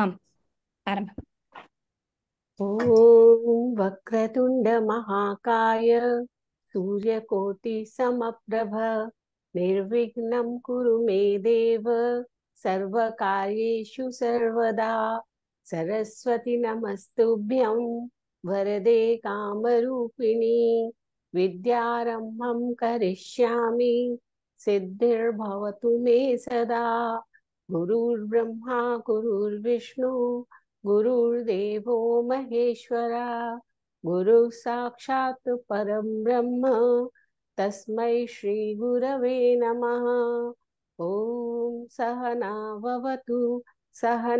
आम् आरम्भम् ॐ वक्रतुण्डमहाकाय सूर्यकोटिसमप्रभ निर्विघ्नं कुरु मे देव सर्वकार्येषु सर्वदा सरस्वति नमस्तुभ्यं वरदे कामरूपिणी विद्यारम्भं करिष्यामि सिद्धिर्भवतु मे सदा गुरुर्ब्रह्मा गुरुर्विष्णु गुरुर्देव महेश्वरा गुरु साक्षात परम ब्रह्म तस्मै श्रीगुरवे नमः ॐ सहनावतु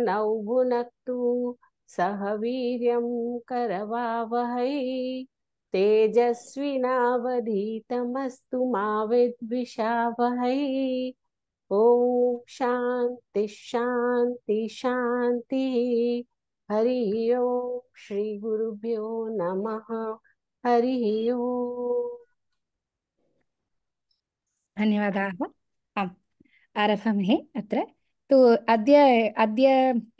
नौ भुन सह वह करवावहै तेजस्विनावधीतमस्तु मिषा वह ओम शांति शांति शांति हरि ओम श्री गुरुभ्यो नमः हरि ओम धन्यवाद आम् आरभामहे अत्र तो अद्य अद्य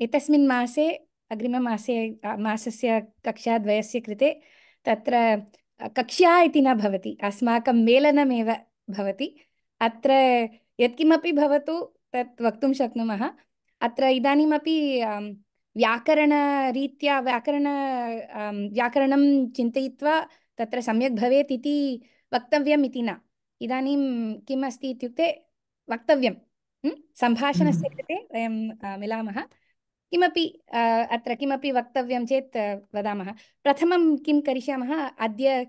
एतस्मिन् मासे अग्रिममासे मासस्य कक्षाद्वयस्य कृते तत्र कक्षा इति न भवति अस्माकं मेलनमेव भवति अत्र यत्किमपि भवतु तत् वक्तुं शक्नुमः अत्र इदानीमपि व्याकरणरीत्या व्याकरण व्याकरणं चिन्तयित्वा तत्र सम्यक् भवेत् इति वक्तव्यम् इति न इदानीं किम् अस्ति इत्युक्ते वक्तव्यं सम्भाषणस्य हम्म। कृते वयं मिलामः किमपि अत्र किमपि वक्तव्यं चेत् वदामः प्रथमं किं करिष्यामः अद्य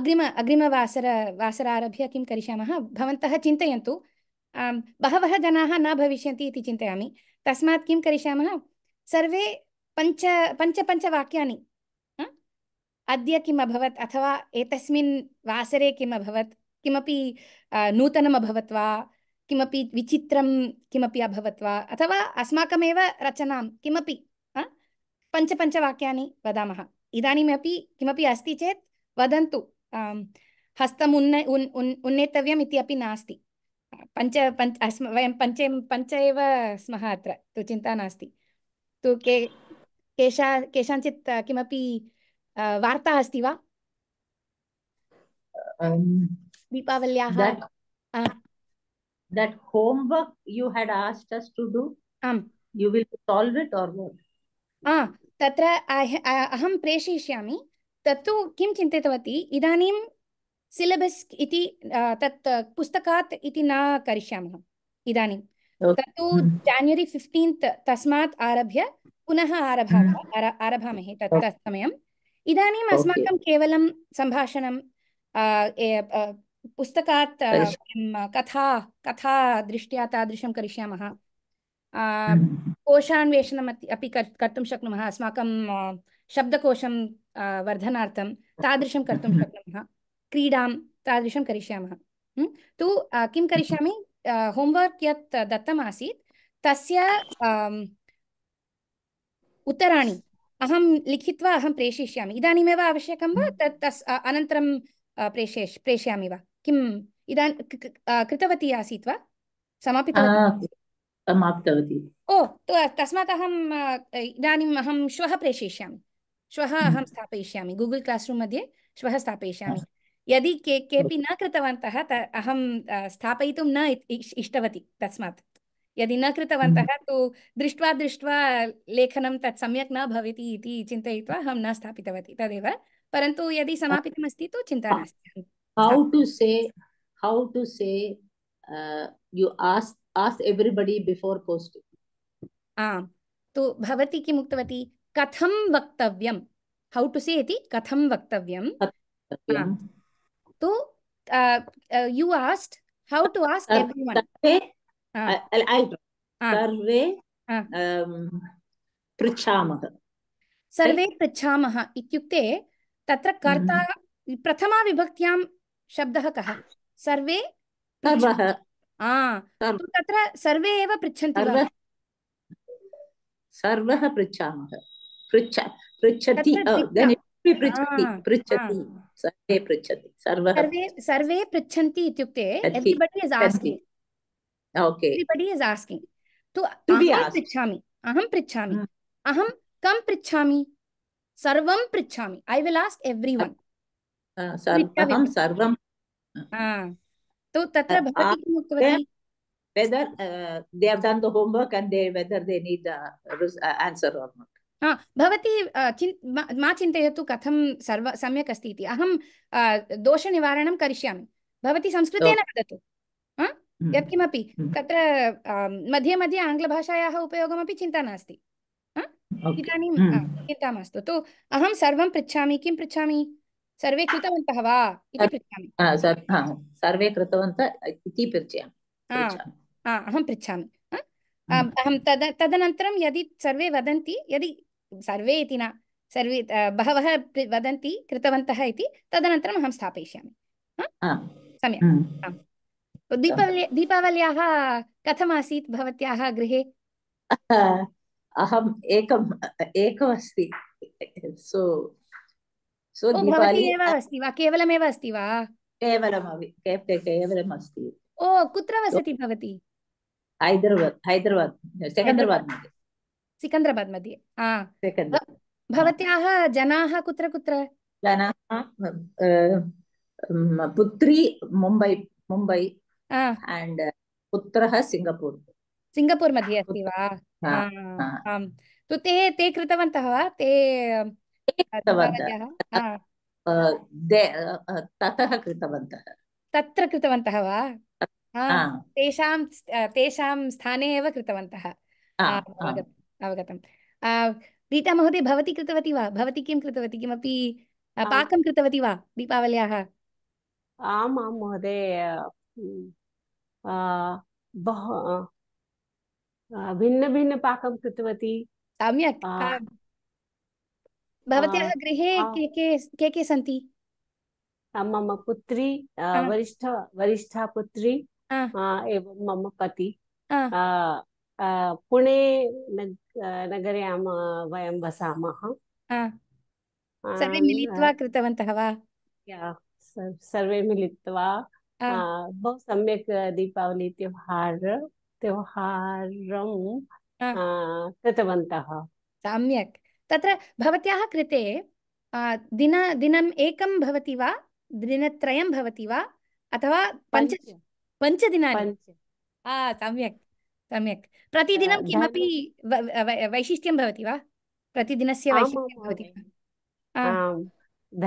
अग्रिम अग्रिमवासर वासरारभ्य किं करिष्यामः भवन्तः चिन्तयन्तु बहव जना न भविष्य इति तस्मा तस्मात् किं करिष्यामः सर्वे पञ्च पञ्चपञ्चवाक्यानि अद्य किम् अभवत् अथवा एक वासरे किम् अभवत किमपि नूतनम् अभवत् वा कि विचित्रं किमपि अभवत् वा अथवा अस्माकमेव रचनां किमपि पञ्चपञ्चवाक्यानि वदामः इदानीमपि किमपि अस्ति चेत् वदन्तु हस्तम् उन्न उन् उन् पञ्च पञ्च अस्म वयं पञ्चे पञ्च एव स्मः अत्र तु चिन्ता नास्ति तु के केषा केषाञ्चित् किमपि वार्ता अस्ति वा um, दीपावल्याः that homework you had asked us to do um you will solve it or what ah तत्र अहं प्रेषयिष्यामि तत्तु किं चिन्तितवती इदानीं सिलेबस् इति तत् पुस्तकात् इति न करिष्यामः इदानीं okay. तत्तु हम्म। जान्युरि फिफ्टीन्त् तस्मात् आरभ्य पुनः आरभामः हम्म। आरभामहे तत् तत् समयम् इदानीम् अस्माकं केवलं सम्भाषणं पुस्तकात् कथा कथा दृष्ट्या तादृशं करिष्यामः हम्म। कोशान्वेषणम् अपि कर् कर्तुं शक्नुमः अस्माकं शब्दकोशं वर्धनार्थं तादृशं कर्तुं शक्नुमः क्रीडां तादृशं करिष्यामः तु किं करिष्यामि होम्वर्क् यत् दत्तमासीत् तस्य उत्तराणि अहं लिखित्वा अहं प्रेषयिष्यामि इदानीमेव आवश्यकं वा तत् तस् अनन्तरं प्रेषय प्रेषयामि वा किम् इदान कृतवती आसीत् वा समापितवती ओ तस्मात् अहम् इदानीम् अहं श्वः प्रेषयिष्यामि श्वः हम्म। अहं स्थापयिष्यामि गूगल् मध्ये श्वः स्थापयिष्यामि यदि के केपि न कृतवन्तः अहं स्थापयितुं न इष्टवती तस्मात् यदि न हम्म। कृतवन्तः तु दृष्ट्वा दृष्ट्वा लेखनं तत् सम्यक् न भवति इति चिन्तयित्वा अहं न स्थापितवती तदेव परन्तु यदि समापितमस्ति तु चिन्ता नास्ति how to say how to say यु आस् आस् एव्रिबडि बिफोर् पोस्ट् आम् तु भवती किम् उक्तवती कथं वक्तव्यं हौ टु से इति कथं वक्तव्यं तो you asked how to ask everyone सर्वे पृच्छामः सर्वे पृच्छामः इत्युक्ते तत्र mm-hmm. कर्ता प्रथमाविभक्त्यां शब्दः कः सर्वे तो तत्र सर्वे एव पृच्छन्ति सर्वः पृच्छामः पृच्छ पृच्छति पृच्छति पृच्छति सर्वे पृच्छति सर्वे सर्वे पृच्छन्ति इत्युक्ते everybody is asking okay everybody is asking तो अहं पृच्छामि अहं पृच्छामि hmm. अहं कं पृच्छामि सर्वं पृच्छामि ऐ विल आस्क एवरीवन सर्वं सर्वं तो तत्र भवती किम् उक्तवती whether uh, they have done the homework and they whether they need the uh, uh, answer or not हाँ भवती चिन् मा चिन्तयतु कथम सर्व सम्यक अस्ति इति अहं दोषनिवारणं करिष्यामि भवती संस्कृतेन हम्म। हम्म। मध्ये मध्ये भाषाया उपयोग चिन्ता चिंता इदानीं हम्म। चिंता मास्तु तो अहम सर्वं पृछा किं पृछा सर्वे कृतवन्तः वा सर्वे कृतवन्तः इति पृच्छामि अहं हम्म। अहं तद तदनन्तरं यदि सर्वे वदन्ति यदि सर्वे इति न सर्वे बहवः वदन्ति कृतवन्तः इति तदनन्तरम् अहं स्थापयिष्यामि सम्यक् हम्म। तो दीपावली दीपावल्याः कथमासीत् भवत्याः गृहे अहम् एकम् सो सो एव अस्ति वा केवलमेव अस्ति वा केवलमपि केवलम् अस्ति ओ कुत्र वसति भवती हैदराबाद हैदराबाद सिकन्दराबाद् मध्ये सिकन्दराबाद् मध्ये भवत्याः जनाः कुत्र कुत्र जनाः पुत्री मुम्बै मुम्बै एण्ड् पुत्रः सिङ्गपूर् सिङ्गपूर् मध्ये अस्ति वा आम् तु ते ते कृतवन्तः वा ते ततः कृतवन्तः तत्र कृतवन्तः वा तेषां तेषां स्थाने एव कृतवन्तः अवगतम् महोदय भवती कृतवती वा भवती किं कृतवती किमपि पाकं कृतवती वा दीपावल्याः आम् आं महोदय भिन्नभिन्नपाकं कृतवती सम्यक् भवत्याः गृहे के के के के सन्ति मम पुत्री वरिष्ठ वरिष्ठा पुत्री एवं मम पति पुणे नगरे वयं वसामः सर्वे मिलित्वा कृतवन्तः वा सर्वे मिलित्वा बहु सम्यक् दीपावली त्यौहार त्योहारं कृतवन्तः सम्यक् तत्र भवत्याः कृते दिन दिनम् एकं भवति वा दिनत्रयं भवति वा अथवा पञ्च पञ्चदिनानि हा सम्यक् सम्यक् प्रतिदिनं किमपि वैशिष्ट्यं भवति वा प्रतिदिनस्य वैशिष्ट्यं भवति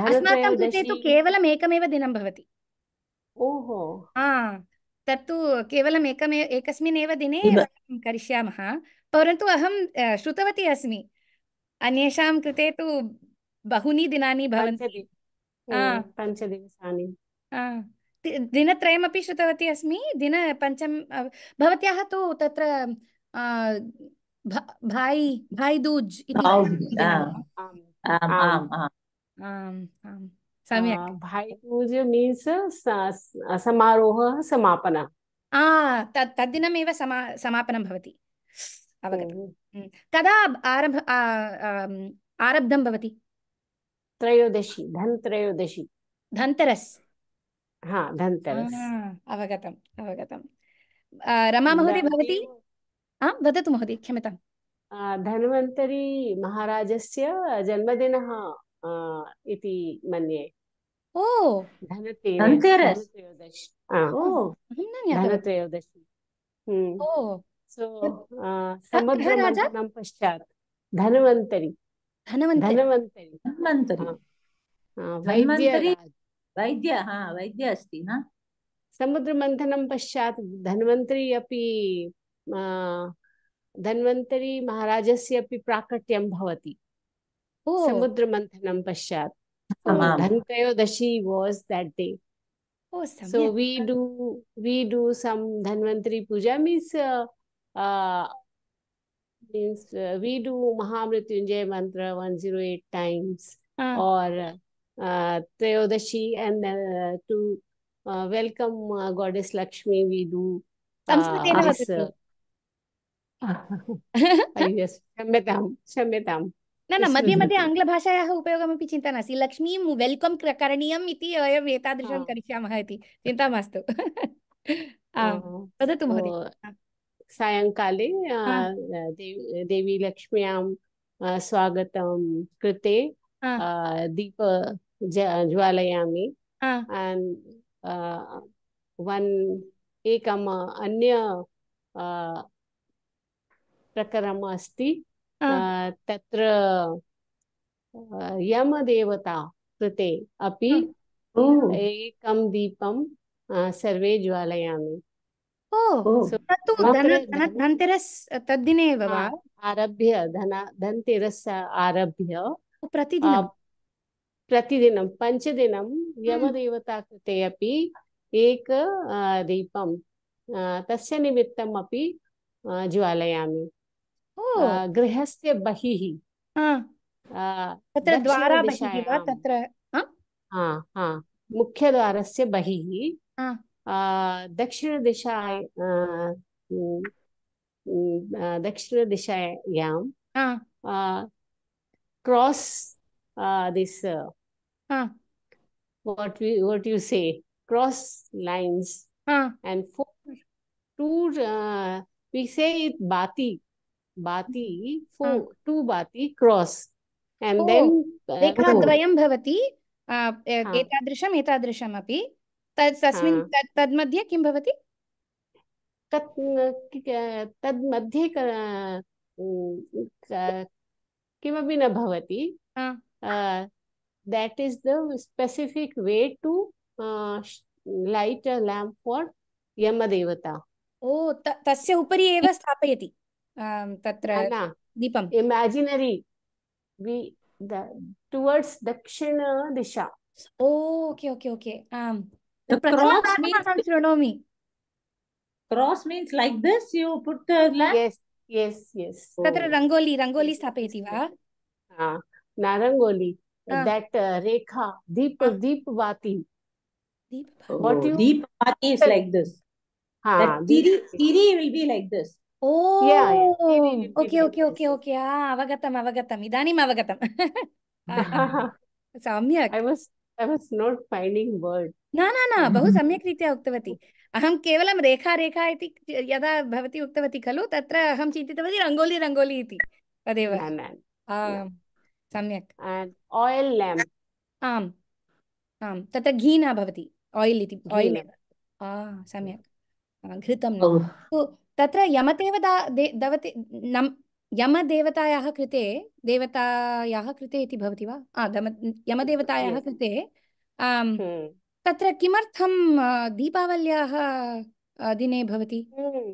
अस्माकं कृते तु केवलम् एकमेव दिनं भवति ओहो हा तत्तु केवलम् एकमे एकस्मिन् एव दिने करिष्यामः परन्तु अहं श्रुतवती अस्मि अन्येषां कृते तु बहूनि दिनानि भवन्ति पञ्चदिवसानि दिनत्रयमपि श्रुतवती अस्मि दिनपञ्चम भवत्याः तु तत्र भाई भाई दूज सम्यक् भाई दूज मीन्स् समारोहः तद्दिनमेव समा समापनं भवति अवगतं कदा आरभ आरब्धं भवति त्रयोदशी धन्तरस् हा महाराज अवगतम् जन्मदिन रमा महोदय भवती आं वदतु महोदय धन्वन्तरी महाराजस्य जन्मदिनः इति मन्ये ओ धनतेरस् हम्म. पश्चात् धन्वन्तरी धन्वन्तरी धन्वन्तरी वैद्यराज वैद्य हाँ वैद्य अस्त हाँ समुद्र मंथन पश्चात धन्वंतरी अभी धन्वंतरी महाराज से प्राकट्यम भवती समुद्र मंथन पश्चात धनोदशी was that day so we do we do some Dhanvantari puja means means we do Mahamrityunjay mantra one zero eight times और uh, Trayodashi and uh, to uh, welcome uh, Goddess Lakshmi, we do uh, ask, uh, yes, क्षम्यतां क्षम्यतां न न मध्ये मध्ये आङ्ग्लभाषायाः उपयोगमपि चिन्ता नास्ति लक्ष्मीं welcome करणीयम् इति वयम् एतादृशं करिष्यामः इति चिन्ता मास्तु वदतु महोदय सायङ्काले देवी लक्ष्म्यां स्वागतं कृते दीप ज्वालयामि एण्ड् वन् uh, एकम् अन्य uh, प्रकरणम् अस्ति uh, तत्र यमदेवता कृते अपि एकं दीपं सर्वे ज्वालयामि तद्दिने एव वा आरभ्य धन धनतेरस आरभ्य प्रतिदिनं प्रतिदिन पंचदिन हम्म। यमदेवता कृते एक दीपं तस्य निमित्तम् अपि ज्वालयामि गृहस्य बहिः तत्र द्वारा बहिः वा तत्र मुख्यद्वारस्य बहिः दक्षिणदिशा दक्षिणदिशायां cross this what we what you say cross lines huh. and four two uh, we say it bati bati four huh. two bati cross and oh, then uh, bhavati etadrisham etadrisham रेखाद्वयं tad एतादृशम् एतादृशम् अपि तस्मिन् तन्मध्ये किं भवति तन्मध्ये किमपि न भवति that is the specific way to uh, light a lamp for Yamadevata. ओ तस्य उपरि एव स्थापयति तत्र दीपम् इमेजिनरी वि टुवर्ड्स् दक्षिण दिशा ओके ओके ओके आम् शृणोमि cross means like this you put yes yes yes तत्र रङ्गोली रङ्गोली स्थापयति वा न rangoli that uh, Rekha, Deep, uh, Deepavati. Deep, what oh, you... Deepavati is like this. Ah, Tiri, Tiri will be like this. Oh, yeah, yeah. okay, okay, okay, okay. Ah, avagatam, avagatam. Idanim avagatam. सम्यक् I was I was not finding word. न न न बहु सम्यक् रीत्या उक्तवती अहं केवलं रेखा रेखा इति यदा भवती उक्तवती खलु तत्र अहं चिन्तितवती रङ्गोली रङ्गोली इति तदेव सम्यक् आयिल् लेम्प् आम् आम् तत्र घी न भवति आयिल् इति आयिल् एव सम्यक् घृतं न तत्र यमदेव दवते नम् यमदेवतायाः कृते देवतायाः कृते इति भवति वा यमदेवतायाः कृते हम्म। तत्र किमर्थं दीपावल्याः दिने भवति हम्म।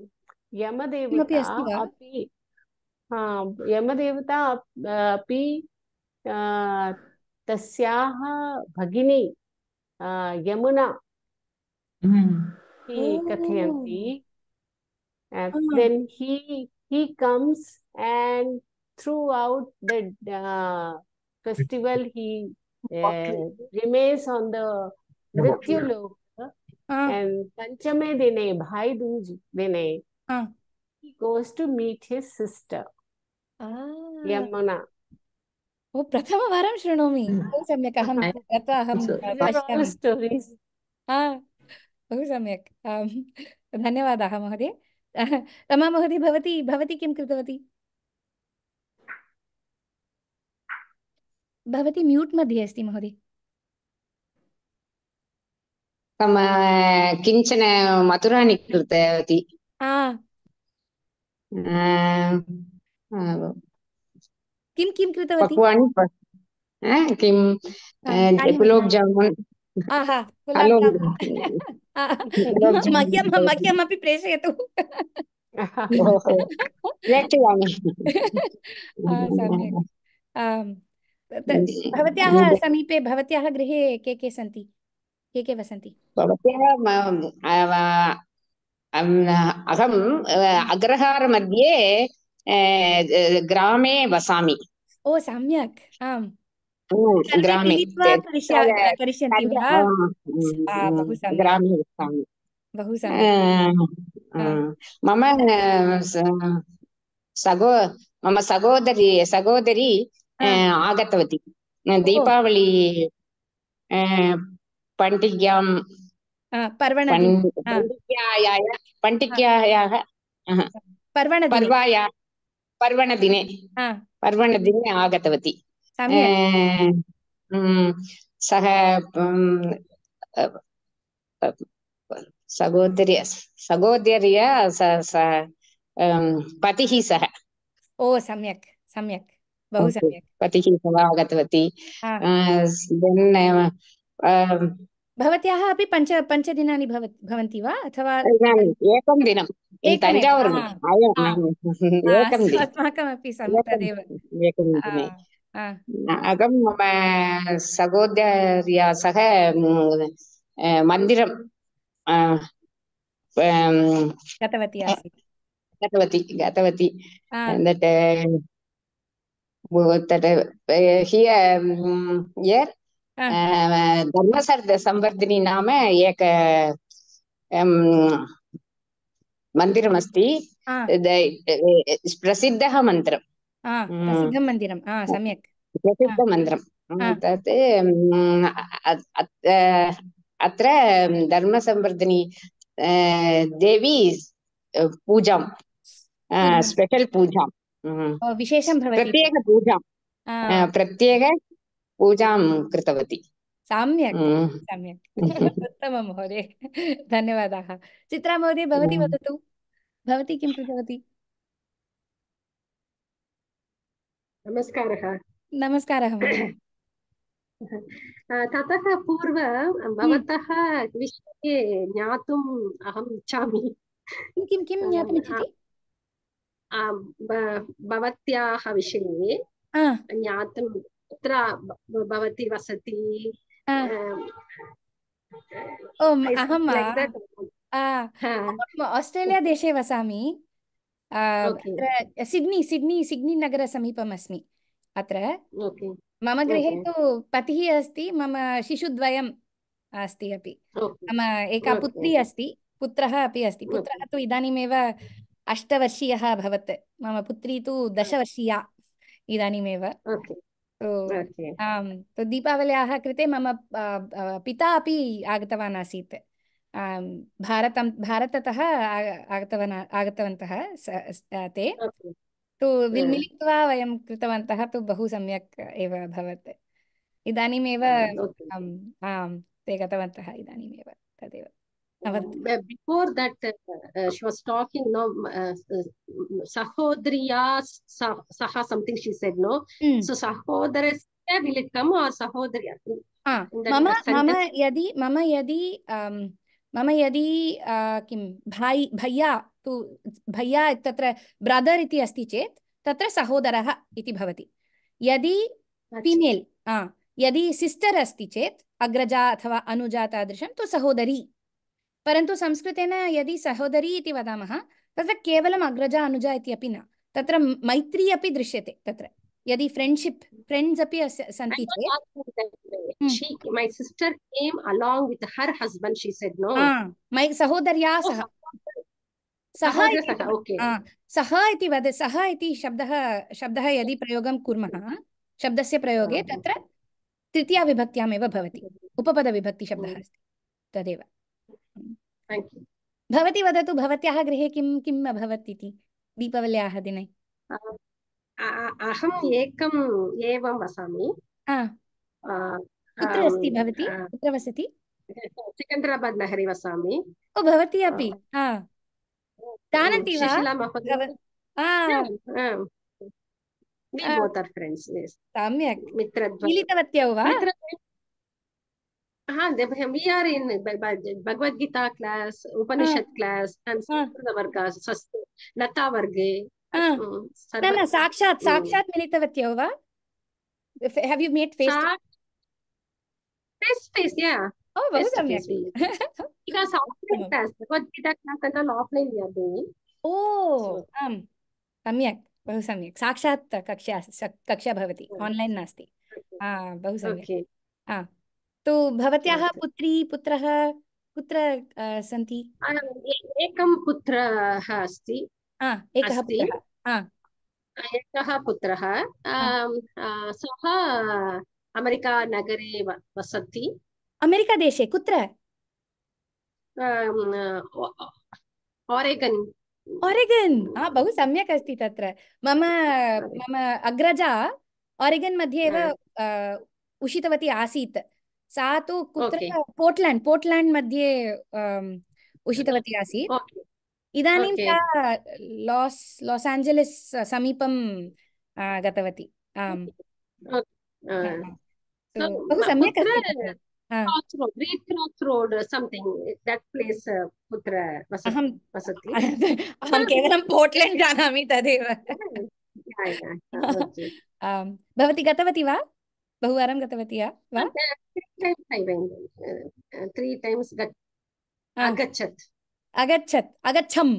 यमदेवता अपि यमदेवता अपि तस्याः भगिनी यमुना ही कथयन्ति then he he comes and throughout the festival he remains on the मृत्यु लोक एंड पंचमे दिने भाई दूज दिने he goes to meet his sister Yamuna ओ प्रथमवारं शृणोमि हम्म। बहु सम्यक् अहं गत्वा अहं पश्यामि हा बहु सम्यक् धन्यवादाः महोदय रमा महोदय भवती भवती किं कृतवती भवती म्यूट् मध्ये अस्ति महोदय किञ्चन मधुराणि कृतवती किम किम कृतवती पक्वानि किं गुलाब् जामुन् भवत्याः समीपे भवत्याः गृहे के के सन्ति के के वसन्ति भवत्याः अहम् ग्रामे वसामि ओ सम्यक् आम् बहु सम्यक् ग्रामे वसामि बहु सम्यक् मम सगो मम सगोदरी सगोदरी आगतवती दीपावली पण्टिक्यां पर्वणि पण्टिक्यायाः पर्वायाः पर्वण पर्वणदिने आगतवती सः सहोदर्य सहोदर्य पतिः ओ सम्यक् सम्यक् बहु सम्यक् पतिः सह आगतवती भवत्याः अपि पञ्च पञ्चदिनानि भवन्ति वा अथवा एकं दिनं तञ्जावूर् अस्माकमपि तदेव अहं मम सहोदर्या सह मन्दिरं गतवती आसीत् गतवती गतवती that that uh, here um, here uh, Dharmasar Sambardhini नाम एक um, मन्दिरमस्ति प्रसिद्धः मन्दिरं प्रसिद्धं मन्दिरं सम्यक् प्रसिद्धमन्दिरं तत् अत्र धर्मसंवर्धिनी देवी पूजां स्पेशल् पूजां विशेषं प्रत्येकपूजां प्रत्येक पूजां कृतवती सम्यक् सम्यक् उत्तमं महोदय धन्यवादाः चित्रा महोदय भवती वदतु भवती किं कृतवती नमस्कारः नमस्कारः ततः पूर्व भवतः विषये ज्ञातुम् अहम् इच्छामि किं किं ज्ञातुम् ज्ञातुमिच्छति भवत्याः विषये ज्ञातुं कुत्र भवती वसति Ah. Ah. ओम् अहम् आस्ट्रेलियादेशे वसामि सिड्नी सिड्नी सिड्नी नगरसमीपम् अस्मि अत्र मम गृहे तु पतिः अस्ति मम शिशुद्वयम् अस्ति अपि मम एका पुत्री अस्ति पुत्रः अपि अस्ति पुत्रः तु इदानीमेव अष्टवर्षीयः अभवत् मम पुत्री तु दशवर्षीया इदानीमेव तो आम् तो दीपावल्याः कृते मम पिता अपि आगतवान् आसीत् भारतं भारततः आगतवान् आगतवन्तः ते तु विल् hmm. मिलित्वा वयं कृतवन्तः तु बहु सम्यक् एव अभवत् इदानीमेव hmm, ते गतवन्तः इदानीमेव तदेव before that uh, she was talking no uh, sahodriya saha something she said no mm. so sahodarasya will it come or sahodriya mama mama yadi मम मम यदि मम यदि मम यदि किं भाई भैया तु भैया तत्र ब्रदर् इति अस्ति चेत् तत्र सहोदरः इति भवति यदि फीमेल् यदि सिस्टर् अस्ति चेत् अग्रजा अथवा अनुजा तादृशं तु सहोदरी परंतु संस्कृत यदि सहोदरी इति वदामः तत्र अग्रजा अनुजा न तत्र मैत्री अपि दृश्यते तत्र यदि फ्रेंडशिप फ्रेंड्स अपि सन्ति चेत् my sister came along with her husband she said no my सहोदर्या सह सह ओके सह इति वद सह इति शब्दः शब्दः यदि प्रयोगं कुर्मः शब्दस्य प्रयोगे तत्र तृतीया विभक्त्यामेव भवति उपपद विभक्ति शब्दः अस्ति तदेव भवती वदतु भवत्याः गृहे किं किम् अभवत् इति दीपावल्याः दिने अहम् एकम् एवं वसामि कुत्र अस्ति भवती कुत्र वसति सिकन्दराबाद् नगरे वसामि ओ भवती अपि जानन्ति वा सम्यक् मिलितवत्यौ वा हाँ देख हम we are in Bhagavad Gita class Upanishad हाँ। क्लास हाँ। संस्कृत वर्ग लता वर्ग हाँ। ना ना साक्षात साक्षात मिली तब त्यो वा have you met face face face या ओ बहुत अमेजिंग इका sound class Bhagavad Gita class का ना ऑफलाइन या दो ओ हम सम्यक बहु सम्यक साक्षात कक्षा कक्षा भवति ऑनलाइन oh. नास्ति हाँ बहु सम्यक हाँ तो भवत्याः पुत्री पुत्रः कुत्र सन्ति एकं पुत्रः अस्ति एकः एकः पुत्रः सः अमेरिकानगरे वसति अमेरिकादेशे कुत्र ओरेगन् ओरेगन् बहु सम्यक् अस्ति तत्र मम मम अग्रजा ओरेगन् मध्ये एव उषितवती आसीत् अं, सा तु कुत्र पोर्ट्लेण्ड् पोर्ट्लेण्ड् मध्ये उषितवती आसीत् इदानीं सा लास् लास् एञ्जलिस् समीपं गतवती uh, बहु सम्यक् अस्ति uh, अहं केवलं पोर्ट्लेण्ड् जानामि तदेव भवती गतवती वा बहुवारं गतवती वा त्री टैम्स् अगच्छत् अगच्छत् अगच्छम्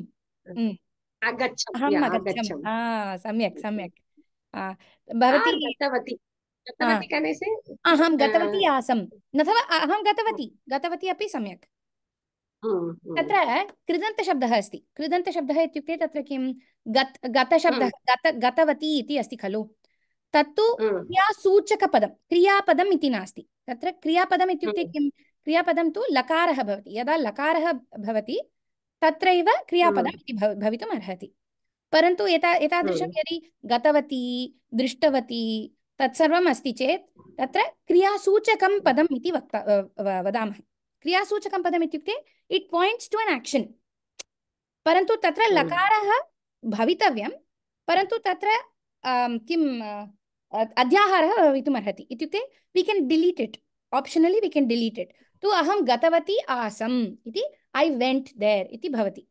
अहम् अगच्छम् सम्यक् सम्यक् भवती गतवती अहं गतवती आसम् अथवा अहं गतवती गतवती अपि सम्यक् तत्र कृदन्तशब्दः अस्ति कृदन्तशब्दः इत्युक्ते तत्र किं गतशब्दः गत गतवती इति अस्ति खलु तत्तु हम्म। क्रियासूचकपदं क्रियापदम् इति नास्ति तत्र क्रियापदम् इत्युक्ते हम्म। किं क्रियापदं तु लकारः भवति यदा लकारः भवति तत्रैव क्रियापदम् हम्म। इति भवितुम् अर्हति परन्तु एता एतादृशं यदि गतवती दृष्टवती तत्सर्वम् अस्ति चेत् तत्र क्रियासूचकं पदम् इति वक्ता वदामः क्रियासूचकं पदम् इत्युक्ते it points to an action परन्तु तत्र लकारः भवितव्यं परन्तु तत्र किं अध्याहारः भवितुमर्हति इत्युक्ते we can delete it optionally we can delete it तु अहं गतवती आसम् इति ऐ वेण्ट् देर् इति भवति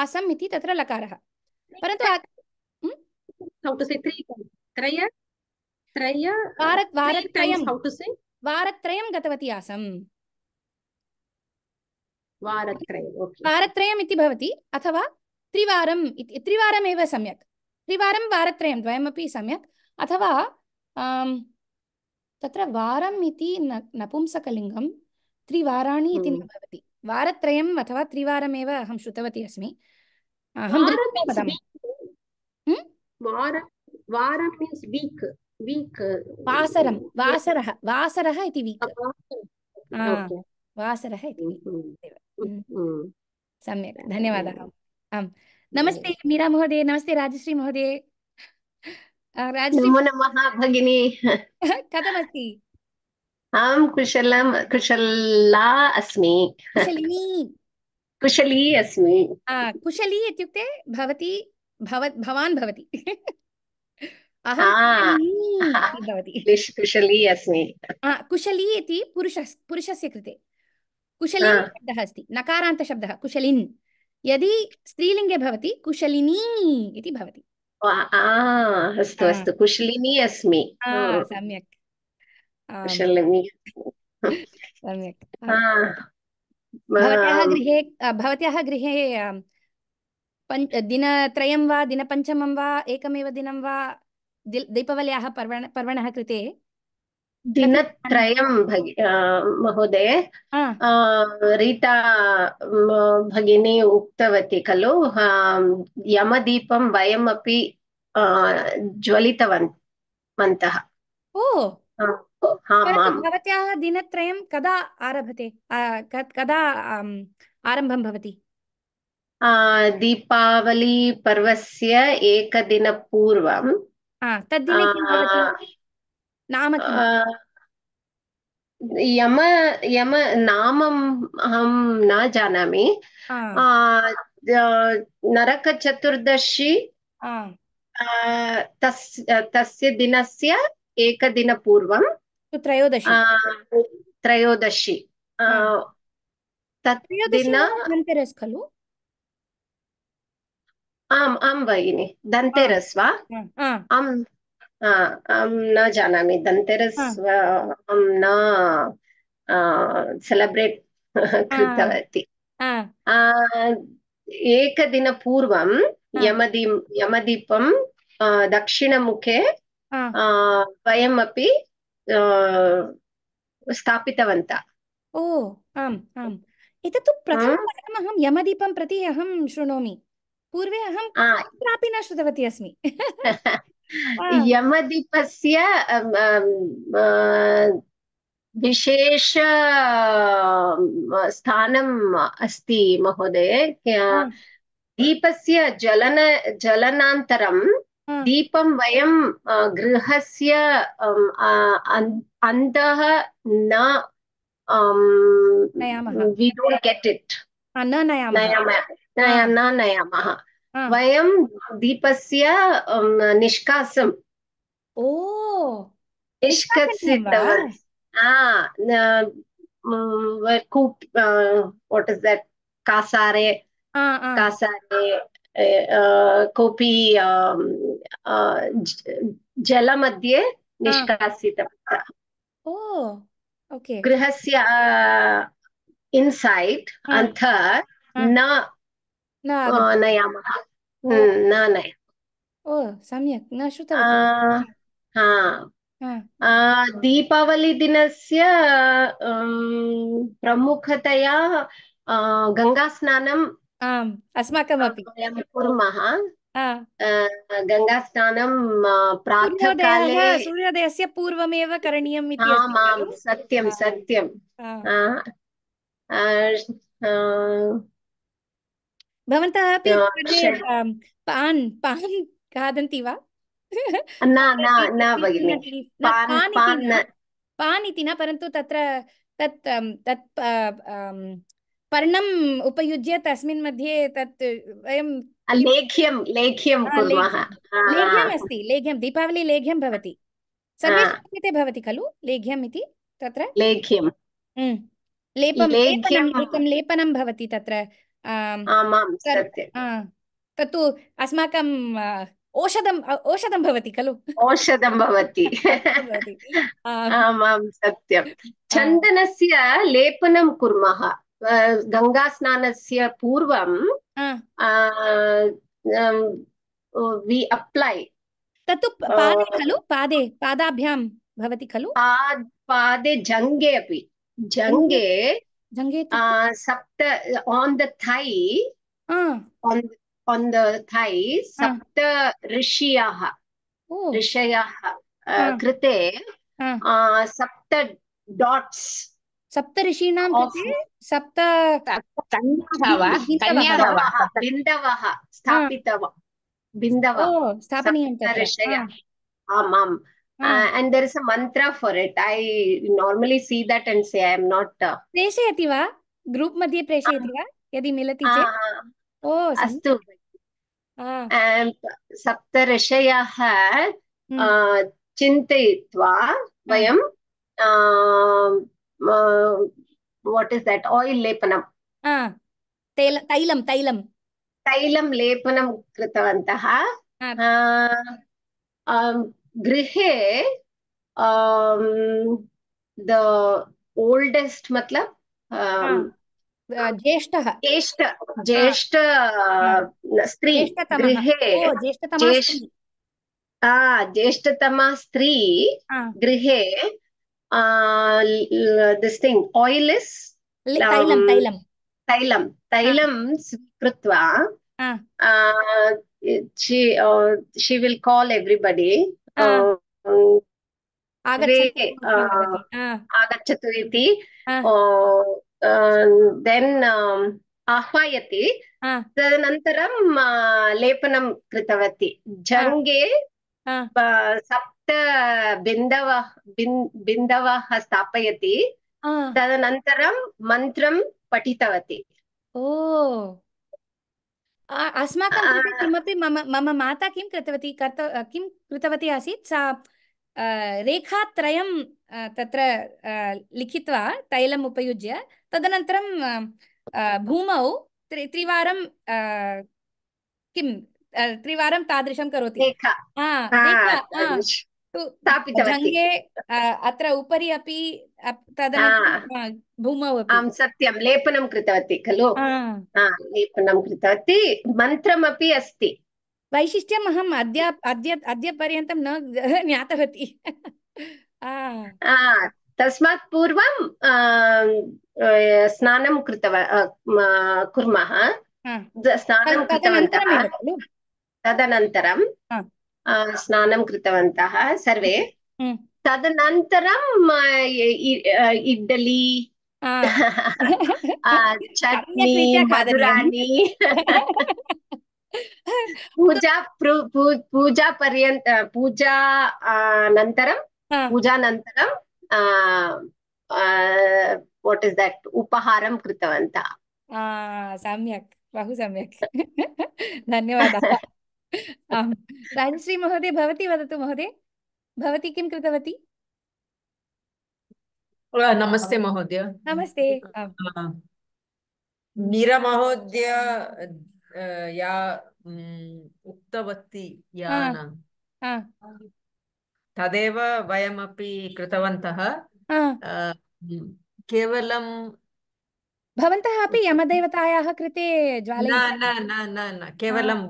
आसम् इति तत्र लकारः परन्तु वारत्रयं गतवती आसम् वारत्रयम् इति भवति अथवा त्रिवारम् त्रिवारमेव सम्यक् त्रिवारं वारत्रयं द्वयमपि सम्यक् अथवा तत्र वारम् इति न नपुंसकलिङ्गं त्रिवाराणि इति न हम्म। भवति वारत्रयम् अथवा त्रिवारमेव अहं श्रुतवती अस्मि अहं वदामि uh, वासरं uh, वासरः वासरः इति वीक् वासरः इति हम्म, हम्म, सम्यक् धन्यवादः आम् नमस्ते मीरा महोदय नमस्ते राजश्री महोदय राजश्री नमो नमः भगिनी कथमस्ति अहं कुशलं कुशला अस्मि कुशलिनी कुशली अस्मि कुशली इत्युक्ते भवती भव भवान् भवति कुशली अस्मि कुशली इति पुरुषस्य कृते शब्दः अस्ति नकारान्तशब्दः कुशलिन् यदि स्त्रीलिङ्गे भवति कुशलिनी इति भवति आ अस्तु हा अस्तु कुशलिनी अस्मि सम्यक् गृहे भवत्याः गृहे पञ्च दिनत्रयं वा दिनपञ्चमं वा एकमेव दिनं वा दीपावल्याः पर्वण पर्वणः कृते दिनत्रयं भगि महोदय रीता भगिनी उक्तवती खलु यमदीपं वयमपि ज्वलितवन्तः ओ भवत्याः दिनत्रयं कदा आरभते कदा आरम्भं भवति दीपावलीपर्वस्य एकदिनपूर्वं तद्दिने నామకి यम यम नामं अहं न जानामि आ, नरकचतुर्दशी तस् तस्य दिनस्य एकदिनपूर्वं त्रयोदशी त्रयोदशी तत् दिन धनतेरस् खलु आम् आं भगिनि धनतेरस् वा आम् अहं न जानामि धन्तेरस् अहं न सेलब्रेट् कृतवती एकदिनपूर्वं यमदी यमदीपं दक्षिणमुखे वयमपि स्थापितवन्तः ओ आम् आम् एतत्तु प्रथमवारम् अहं यमदीपं प्रति अहं शृणोमि पूर्वे अहं कुत्रापि न श्रुतवती अस्मि यमदीपस्य विशेष स्थानम् अस्ति महोदय दीपस्य जलन जलनान्तरं दीपं वयं गृहस्य अन्तः न वि नयामः वयम दीपस्य अं, निष्कासम ओ निष्कसितवान् कूप् वाट् इस् दट् कासारे कासारे ओ गृहस्य इनसाइड अंतः न न आगतम् न यामः ओ न नय ओ सम्यक् न श्रुतवती दीपावलिदिनस्य प्रमुखतया गङ्गास्नानम् आम् अस्माकमपि वयं कुर्मः गङ्गास्नानं प्रातःकाले सूर्योदयस्य पूर्वमेव करणीयम् इति आम् आम् सत्यं सत्यं भवन्तः अपि पान् पान् खादन्ति वा न पान् इति न परन्तु तत्र तत् तत् पर्णम् उपयुज्य तस्मिन् मध्ये तत् वयं लेख्यं लेख्यं लेख्यं दीपावली लेख्यं भवति भवति खलु लेख्यम् इति तत्र लेख्यं हम्म। लेपं लेपनं भवति तत्र तत्तु अस्माकं औषधम् औषधं भवति खलु औषधं भवति आमां सत्यं चन्दनस्य लेपनं कुर्मः गङ्गास्नानस्य पूर्वं वि अप्लै तत्तु पादे खलु पादे पादाभ्यां भवति खलु पादे जङ्गे अपि जङ्गे जंगे तो सप्त on the thigh on on the thigh सप्त ऋषियः ऋषयः कृते सप्त डॉट्स सप्त ऋषीणां कृते सप्त कन्यावः कन्यावः बिन्दवः स्थापितवः बिन्दवः स्थापनीयं तत्र ऋषयः Hmm. Uh, and there is a mantra for it. I normally see that and say I am not. Uh, preshayati uh, group madhye preshayati ah. va. Yadi milati je. Ah. Oh, astu. Ah. And sapta rishaya ha hmm. uh, chintayitva hmm. vayam um, what is that? Oil lepanam. Uh, tailam, tailam. Tailam lepanam kritavantaha. Uh, um, गृहे the अं, oldest मतलब अं, अं, ज्येष्ठः ज्येष्ठ ज्येष्ठ स्त्री गृहे ज्येष्ठतमा स्त्री गृहे दिस् थिङ्ग् आयिल् इस् तैलं तैलं तैलं तैलं स्वीकृत्वा she uh, she will आगच्छतु इति देन् आह्वायति तदनन्तरं लेपनं कृतवती जङ्गे सप्त बिन्दवः बिन्दवः स्थापयति तदनन्तरं मन्त्रं पठितवती ओ अस्माकं कृते किमपि मम मम माता किं कृतवती कर्त किं कृतवती आसीत् सा रेखात्रयं तत्र लिखित्वा तैलम् उपयुज्य तदनन्तरं भूमौ त्रि त्रिवारं किं त्रिवारं तादृशं करोति तु स्थापितवती अत्र उपरि अपि तदनन्तरं भूमौ आं सत्यं लेपनं कृतवती खलु लेपनं कृतवती मन्त्रमपि अस्ति वैशिष्ट्यम् अहम् अद्य अद्य अद्य पर्यन्तं न ज्ञातवती तस्मात् पूर्वं स्नानं कृतव कुर्मः स्नानं कृतवन्तः तदनन्तरं स्नानं कृतवन्तः सर्वे तदनन्तरं इड्डली चट्नी मधुराणि पूजा पूजा पर्यन्त पूजा अनन्तरं पूजानन्तरं वाट् इस् दट् उपहारं कृतवन्तः सम्यक् बहु सम्यक् धन्यवादः आम् राजश्री महोदय भवती वदतु महोदय भवती किं कृतवती नमस्ते महोदय नमस्ते मीरा महोदय या उक्तवती या तदेव वयमपि कृतवन्तः केवलं भवन्तः अपि यमदेवतायाः कृते ज्वालय न न न न केवलं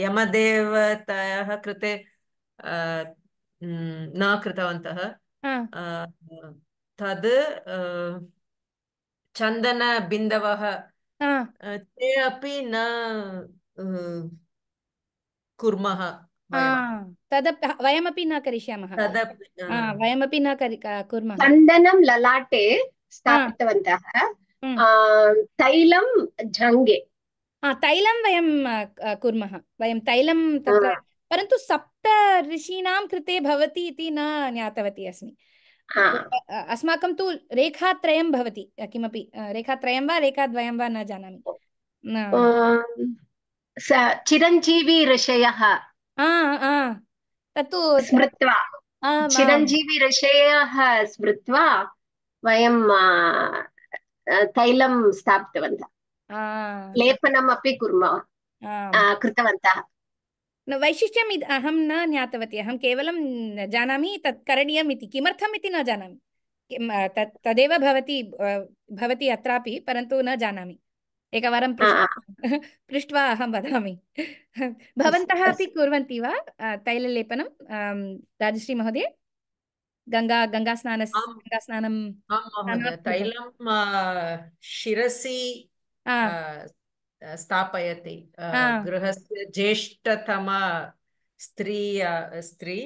यमदेवतायाः कृते न कृतवन्तः तद् चन्दनबिन्दवः ते अपि न कुर्मः तदपि वयमपि न करिष्यामः वयमपि न कुर्मः चन्दनं ललाटे स्थापितवन्तः हम्म। तैलं जङ्गे तैलं वयं कुर्मः वयं तैलं तत्र परन्तु सप्त ऋषीणां कृते भवति इति न ज्ञातवती अस्मि अस्माकं तु रेखात्रयं भवति किमपि रेखात्रयं वा रेखाद्वयं वा न जानामि चिरञ्जीवी ऋषयः तत्तु स्मृत्वा चिरञ्जीवी ऋषयः स्मृत्वा वयं तैलं स्थापितवन्तः लेपनम् अपि कुर्मः कृतवन्तः वैशिष्ट्यम् अहं न ज्ञातवती अहं केवलं जानामि तत् करणीयम् इति किमर्थम् इति न जानामि तदेव भवति भवति अत्रापि परन्तु न जानामि एकवारं पृष्ट्वा अहं वदामि भवन्तः अपि कुर्वन्ति वा तैललेपनं राजश्री గంగా గంగా స్నాన గంగా స్నానం తైలం శిరసి స్థాపయతి గృహస్థ జ్యేష్ఠతమ స్త్రీ స్త్రీ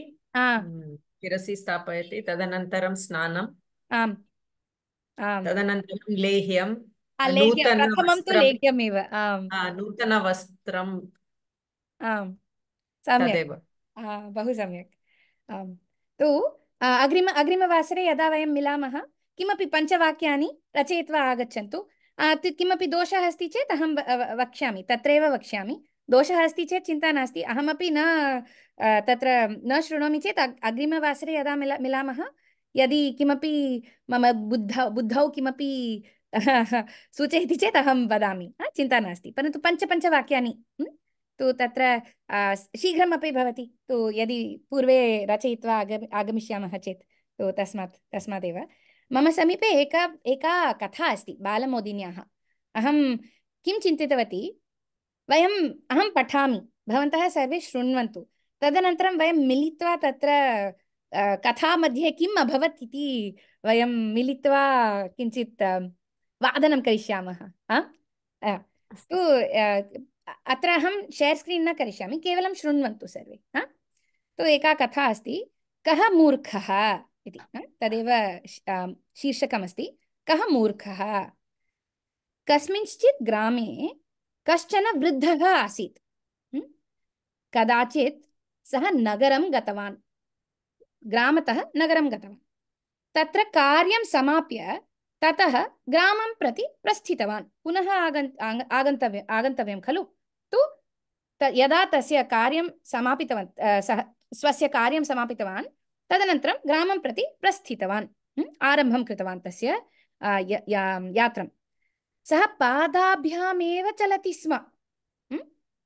శిరసి స్థాపయతి తదనంతరం స్నానం తదనంతరం లేహ్యం నూతన వస్త్రం सम्यक् बहु सम्यक् अग्रिम अग्रिमवासरे यदा वयं मिलामः किमपि पञ्चवाक्यानि रचयित्वा आगच्छन्तु किमपि दोषः अस्ति चेत् अहं वक्ष्यामि तत्रैव वक्ष्यामि दोषः अस्ति चेत् चिन्ता नास्ति अहमपि न तत्र न शृणोमि चेत् अग्रिमवासरे यदा मिला मिलामः यदि किमपि मम बुद्ध बुद्धौ किमपि सूचयति चेत् अहं वदामि चिन्ता नास्ति परन्तु पञ्च पञ्चवाक्यानि तो तत्र शीघ्रमपि भवति तु यदि पूर्वे रचयित्वा आगमि आगमिष्यामः चेत् तु तस्मात् तस्मादेव मम समीपे एका एका कथा अस्ति बालमोदिन्याः अहं किं चिन्तितवती वयम् अहं पठामि भवन्तः सर्वे शृण्वन्तु तदनन्तरं वयं मिलित्वा तत्र कथामध्ये किम् अभवत् इति वयं मिलित्वा किञ्चित् वादनं करिष्यामः तु अत्र अहं शेर् स्क्रीन् न करिष्यामि केवलं शृण्वन्तु सर्वे हा तु एका कथा अस्ति कः मूर्खः इति तदेव शीर्षकमस्ति कः मूर्खः कस्मिंश्चित् ग्रामे कश्चन वृद्धः आसीत् कदाचित् सः नगरं गतवान् ग्रामतः नगरं गतवान् तत्र कार्यं समाप्य ततः ग्रामं प्रति प्रस्थितवान् पुनः आगन् आगन्तव्य आगन्तव्यं खलु तु यदा तस्य कार्यं समापितवान् सः स्वस्य कार्यं समापितवान् तदनन्तरं ग्रामं प्रति प्रस्थितवान् आरम्भं कृतवान् तस्य यात्रां सः पादाभ्यामेव चलति स्म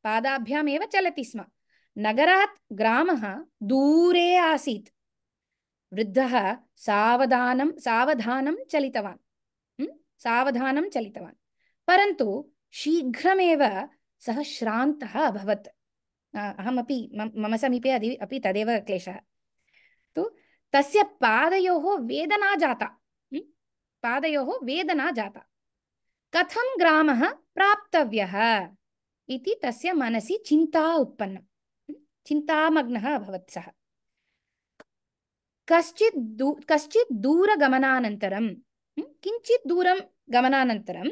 पादाभ्यामेव चलति स्म नगरात् ग्रामः दूरे आसीत् वृद्धः सावधानं सावधानं चलितवान् सावधानं चलितवान् परन्तु शीघ्रमेव सः श्रान्तः अभवत् अहमपि मम समीपे अदि अपि तदेव क्लेशः तु तस्य पादयोः वेदना जाता पादयोः वेदना जाता कथं ग्रामः प्राप्तव्यः इति तस्य मनसि चिन्ता उत्पन्नं चिन्तामग्नः अभवत् सः कश्चित् दू कश्चित् दूरगमनानन्तरं किञ्चित् दूरं गमनानन्तरं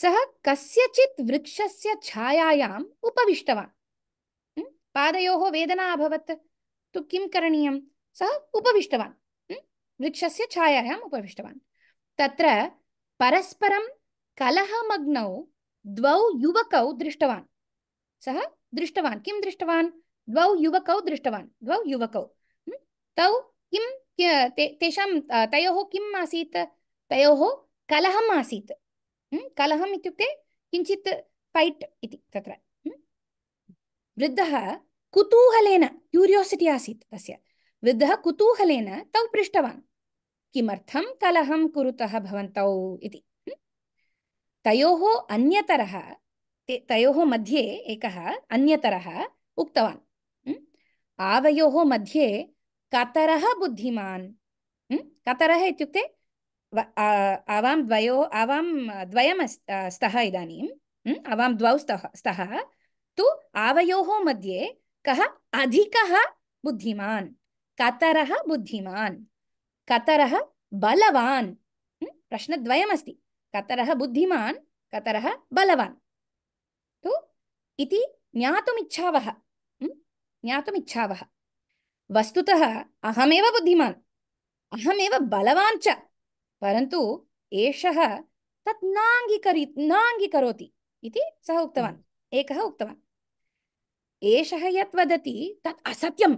सः कस्यचित् वृक्षस्य छायायाम् उपविष्टवान् पादयोः वेदना अभवत् तु किं करणीयं सः उपविष्टवान् वृक्षस्य छायायाम् उपविष्टवान् तत्र परस्परं कलहमग्नौ द्वौ युवकौ दृष्टवान् सः दृष्टवान् किं दृष्टवान् द्वौ युवकौ दृष्टवान् द्वौ युवकौ तौ किं तेषां तयोः किम् आसीत् तयोः कलहम् आसीत् कलहम् किंचित किञ्चित् फैट् इति तत्र वृद्धः कुतूहलेन क्यूरियोसिटि आसीत् तस्य वृद्धः कुतूहलेन तौ पृष्टवान् किमर्थं कलहं कुरुतः भवन्तौ इति तयोः अन्यतरः तयोः मध्ये एकः अन्यतरः उक्तवान् आवयोः मध्ये कतरः बुद्धिमान् कतरः इत्युक्ते आवां द्वयो आवां द्वयम् स्तः इदानीं आवां द्वौ स्तः स्तः तु आवयोः मध्ये कः अधिकः बुद्धिमान् कतरः बुद्धिमान् कतरः बलवान् प्रश्नद्वयमस्ति कतरः बुद्धिमान् कतरः बलवान् तु इति ज्ञातुमिच्छावः ज्ञातुमिच्छावः वस्तुतः अहमेव बुद्धिमान् अहमेव बलवान् च परंतु एषः तत् नाङ्गीकरि नाङ्गीकरोति इति सः उक्तवान् हम्म। एकः उक्तवान् एषः यत् वदति तत् असत्यम्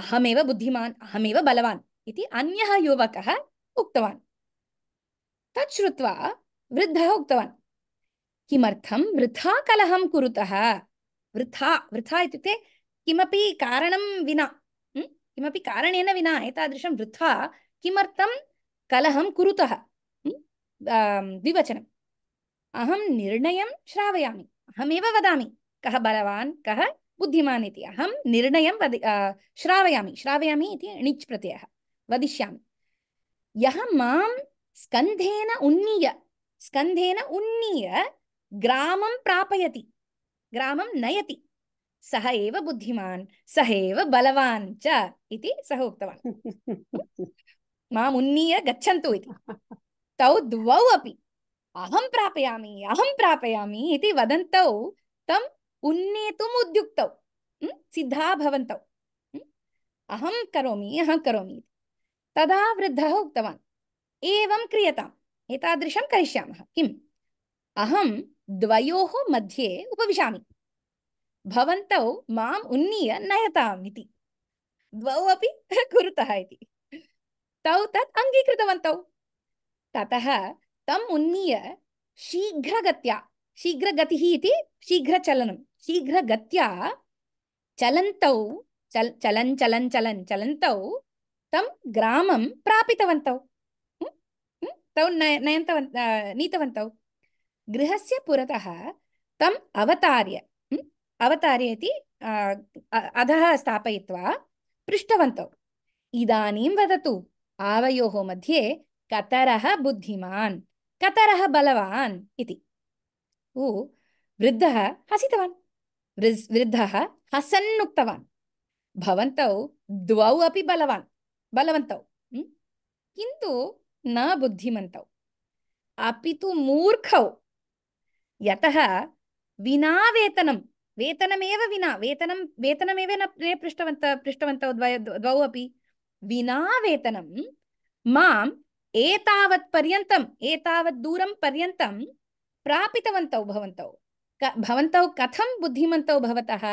अहमेव बुद्धिमान् अहमेव बलवान् इति अन्यः युवकः उक्तवान् तत् श्रुत्वा वृद्धः उक्तवान् किमर्थं वृथा कलहं कुरुतः वृथा वृथा इत्युक्ते किमपि कारणं विना हम्म, किमपि कारणेन विना एतादृशं वृथा किमर्थं कलहम कुरुतः द्विवचनम् अहम निर्णय श्रावयामि अहमेव वदामि कः बलवान् कः बुद्धिमान् इति अहं निर्णयं वदि श्रावयामि श्रावयामि इति णिच् प्रत्ययः वदिष्यामि यः मां स्कन्धेन उन्नीय स्कन्धेन उन्नीय ग्रामं प्रापयति ग्रामं नयति सः एव बुद्धिमान् सः एव बलवान् च इति सः उक्तवान् माम् उन्नीय गच्छन्तु इति तौ द्वौ अपि अहं प्रापयामि अहं प्रापयामि इति वदन्तौ तम् उन्नेतुम् उद्युक्तौ सिद्धा भवन्तौ अहं करोमि अहं करोमि तदा वृद्धः उक्तवान् एवं क्रियताम् एतादृशं करिष्यामः किम् अहं द्वयोः मध्ये उपविशामि भवन्तौ माम् उन्नीय नयताम् इति द्वौ अपि कुरुतः इति तौ तत् अङ्गीकृतवन्तौ ततः तम् उन्नीय शीघ्रगत्या शीघ्रगतिः इति शीघ्रचलनं शीघ्रगत्या चलन्तौ चल चलन् चलन् चलन् चलन्तौ तं ग्रामं प्रापितवन्तौ तौ नयन्तवन् नीतवन्तौ गृहस्य पुरतः तम् अवतार्य अवतार्य इति अधः स्थापयित्वा पृष्टवन्तौ इदानीं वदतु आवयोः मध्ये कतरः बुद्धिमान् कतरः बलवान् इति उ वृद्धः हसितवान् वृद्धः हसन् उक्तवान् भवन्तौ द्वौ अपि बलवान् बलवन्तौ किन्तु न बुद्धिमन्तौ अपि तु मूर्खौ यतः विना वेतनं वेतनमेव विना वेतनं वेतनमेव न पृष्टवन्तः पृष्टवन्तौ द्वय द्वौ अपि विना वेतनं माम् एतावत् पर्यन्तम् एतावत् दूरं पर्यन्तं प्रापितवन्तौ भवन्तौ भवन्तौ कथं बुद्धिमन्तौ भवतः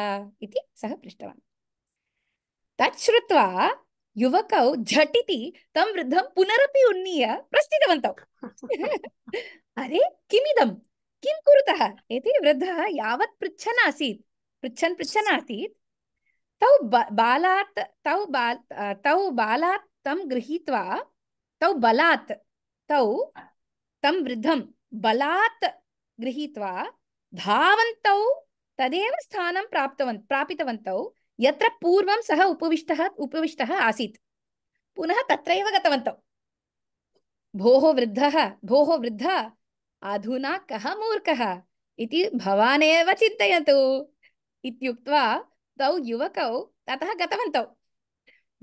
इति सः पृष्टवान् तत् श्रुत्वा युवकौ झटिति तं वृद्धं पुनरपि उन्नीय प्रस्थितवन्तौ अरे किमिदं किं कुरुतः इति वृद्धः यावत् पृच्छन् आसीत् पृच्छन् पृच्छन् आसीत् तौ ब बालात् तौ बाल तौ बालात् तं गृहीत्वा तौ बलात् तौ तं वृद्धं बलात् गृहीत्वा धावन्तौ तदेव स्थानं प्राप्तवन् प्रापितवन्तौ यत्र पूर्वं सः उपविष्टः उपविष्टः आसीत् पुनः तत्रैव गतवन्तौ भोः वृद्धः भोः वृद्ध अधुना कः मूर्खः इति भवानेव चिन्तयतु इत्युक्त्वा तौ युवकौ ततः गतवन्तौ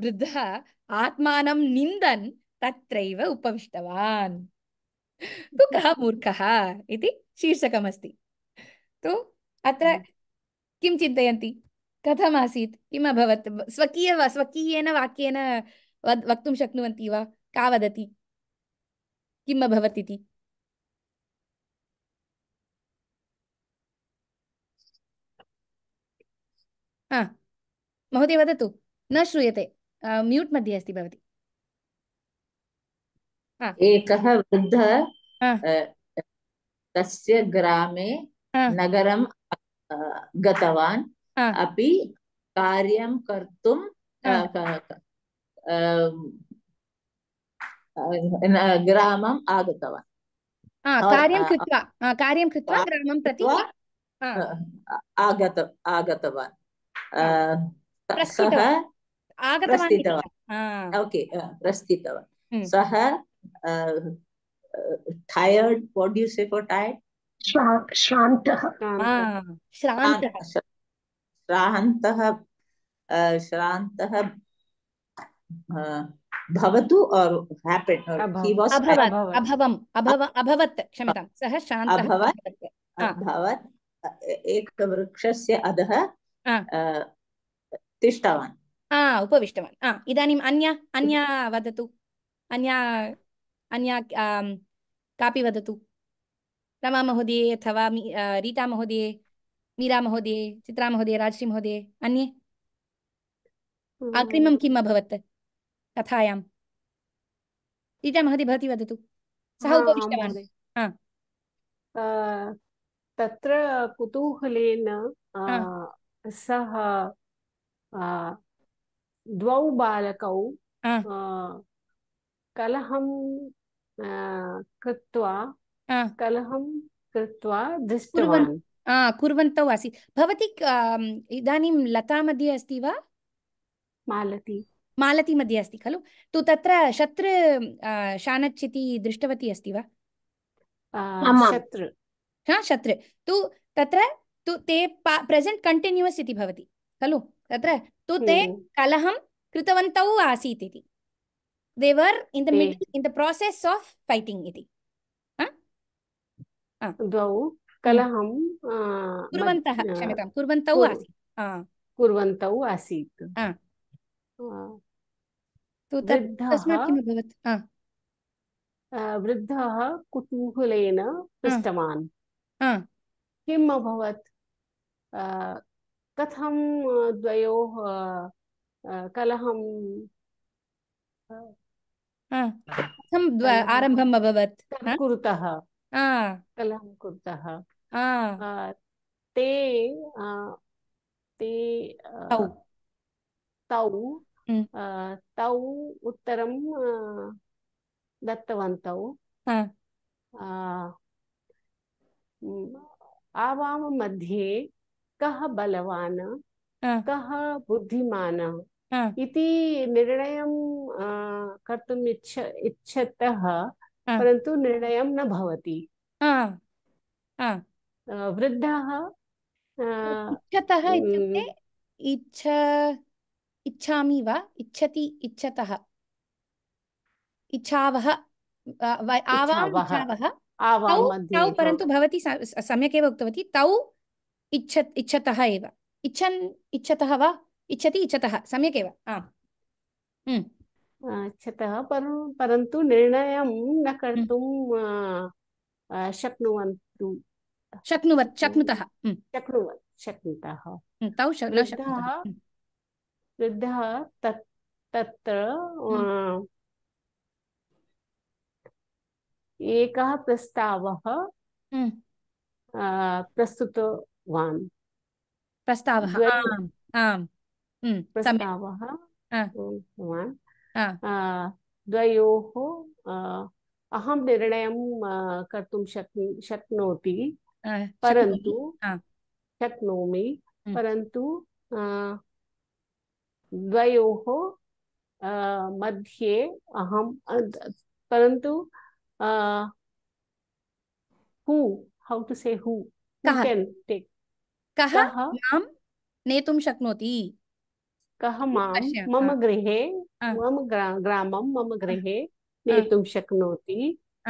वृद्धः आत्मानं निन्दन् तत्रैव उपविष्टवान् तु कः मूर्खः इति शीर्षकमस्ति तु अत्र हम्म। किं चिन्तयन्ति कथमासीत् किम् अभवत् स्वकीय स्वकीयेन वाक्येन वक्तुं शक्नुवन्ति वा का वदति किम् अभवत् इति हाँ महोदय वदतु न श्रूयते म्यूट मध्ये अस्ति भवती एकः वृद्ध तस्य ग्रामे नगरं गतवान् अपि कार्यं कर्तुं ग्रामम् आगतवान् कार्यं कृत्वा कार्यं कृत्वा ग्रामं प्रति आगत आगतवान् सः प्रस्थितवान् ओके प्रस्थितवान् सः टयर्ड् वाट् यु से फोर् टयर्ड् श्रान्तः श्रान्तः श्रान्तः भवतु और हैपेंड ही वाज अभवत् अभवम् अभव अभवत् क्षम्यतां सः श्रान्तः अभवत् अभवत् एकवृक्षस्य अधः तिष्ठवान् हा उपविष्टवान् हा इदानीम् अन्या अन्या वदतु अन्या अन्या कापि वदतु रमा महोदये अथवा रीटा महोदये मीरा महोदये चित्रा महोदये राजश्री महोदये अन्ये अग्रिमं किम् अभवत् कथायां रीटा महोदय भवती वदतु सः उपविष्टवान् तत्र कुतूहलेन सः द्वौ बालकौ कलहं कृत्वा कलहं कृत्वा दृष्टवान् कुर्वन्तौ आसीत् भवती इदानीं लता मध्ये अस्ति वा मालती मालती मध्ये अस्ति खलु तु तत्र शत्रु शानच् दृष्टवती अस्ति वा शत्रु हा शत्रु तु तत्र तु ते प्रेजेंट कंटिन्यूअस इति भवति खलु तत्र तु ते हम्म, हम्म। कलहं कृतवन्तौ आसीत् इति they were in the middle in the process of fighting इति द्वौ हम्म। कलहं कुर्वन्तः क्षम्यतां कुर्वन्तौ आसीत् कुर्वन्तौ आसीत् वृद्धः कुतूहलेन पृष्टवान् किम् अभवत् कथं द्वयोः कलहं कथं आरम्भम् अभवत् कुरुतः कलहं कुरुतः ते ते तौ तौ हम्म। उत्तरं दत्तवन्तौ कः बलवान् हाँ। कः बुद्धिमानः हाँ। इति निर्णयं कर्तुम् इच्छ इच्छतः हाँ। परन्तु निर्णयं न भवति वृद्धः इच्छतः इत्युक्ते इच्छ इच्छामि वा इच्छति इच्छतः इच्छावः आवाम् इच्छावः परन्तु भवती सम्यक् एव उक्तवती तौ इच्छत इच्छत एव इच्छन् वा इच्छति इच्छत सम्यक् एव आम् हम्म। पर न हम्म। कर्तुं शक्नुवन्तु शक्नुवत् शक्नुतः हम्म। शक्नुवत् शक्नुतः तौ वृद्धः तत् तत्र एकः प्रस्तावः प्रस्तुतो वां प्रस्ताव आम् प्रस्तावः द्वयोः अहं निर्णयं कर्तुं शक् शक्नोति परन्तु शक्नोमि मध्ये अहम परन्तु who how to say who can take कः कः मां नेतुं शक्नोति कः मां पश्य मम गृहे मम ग्रामं मम गृहे नेतुं शक्नोति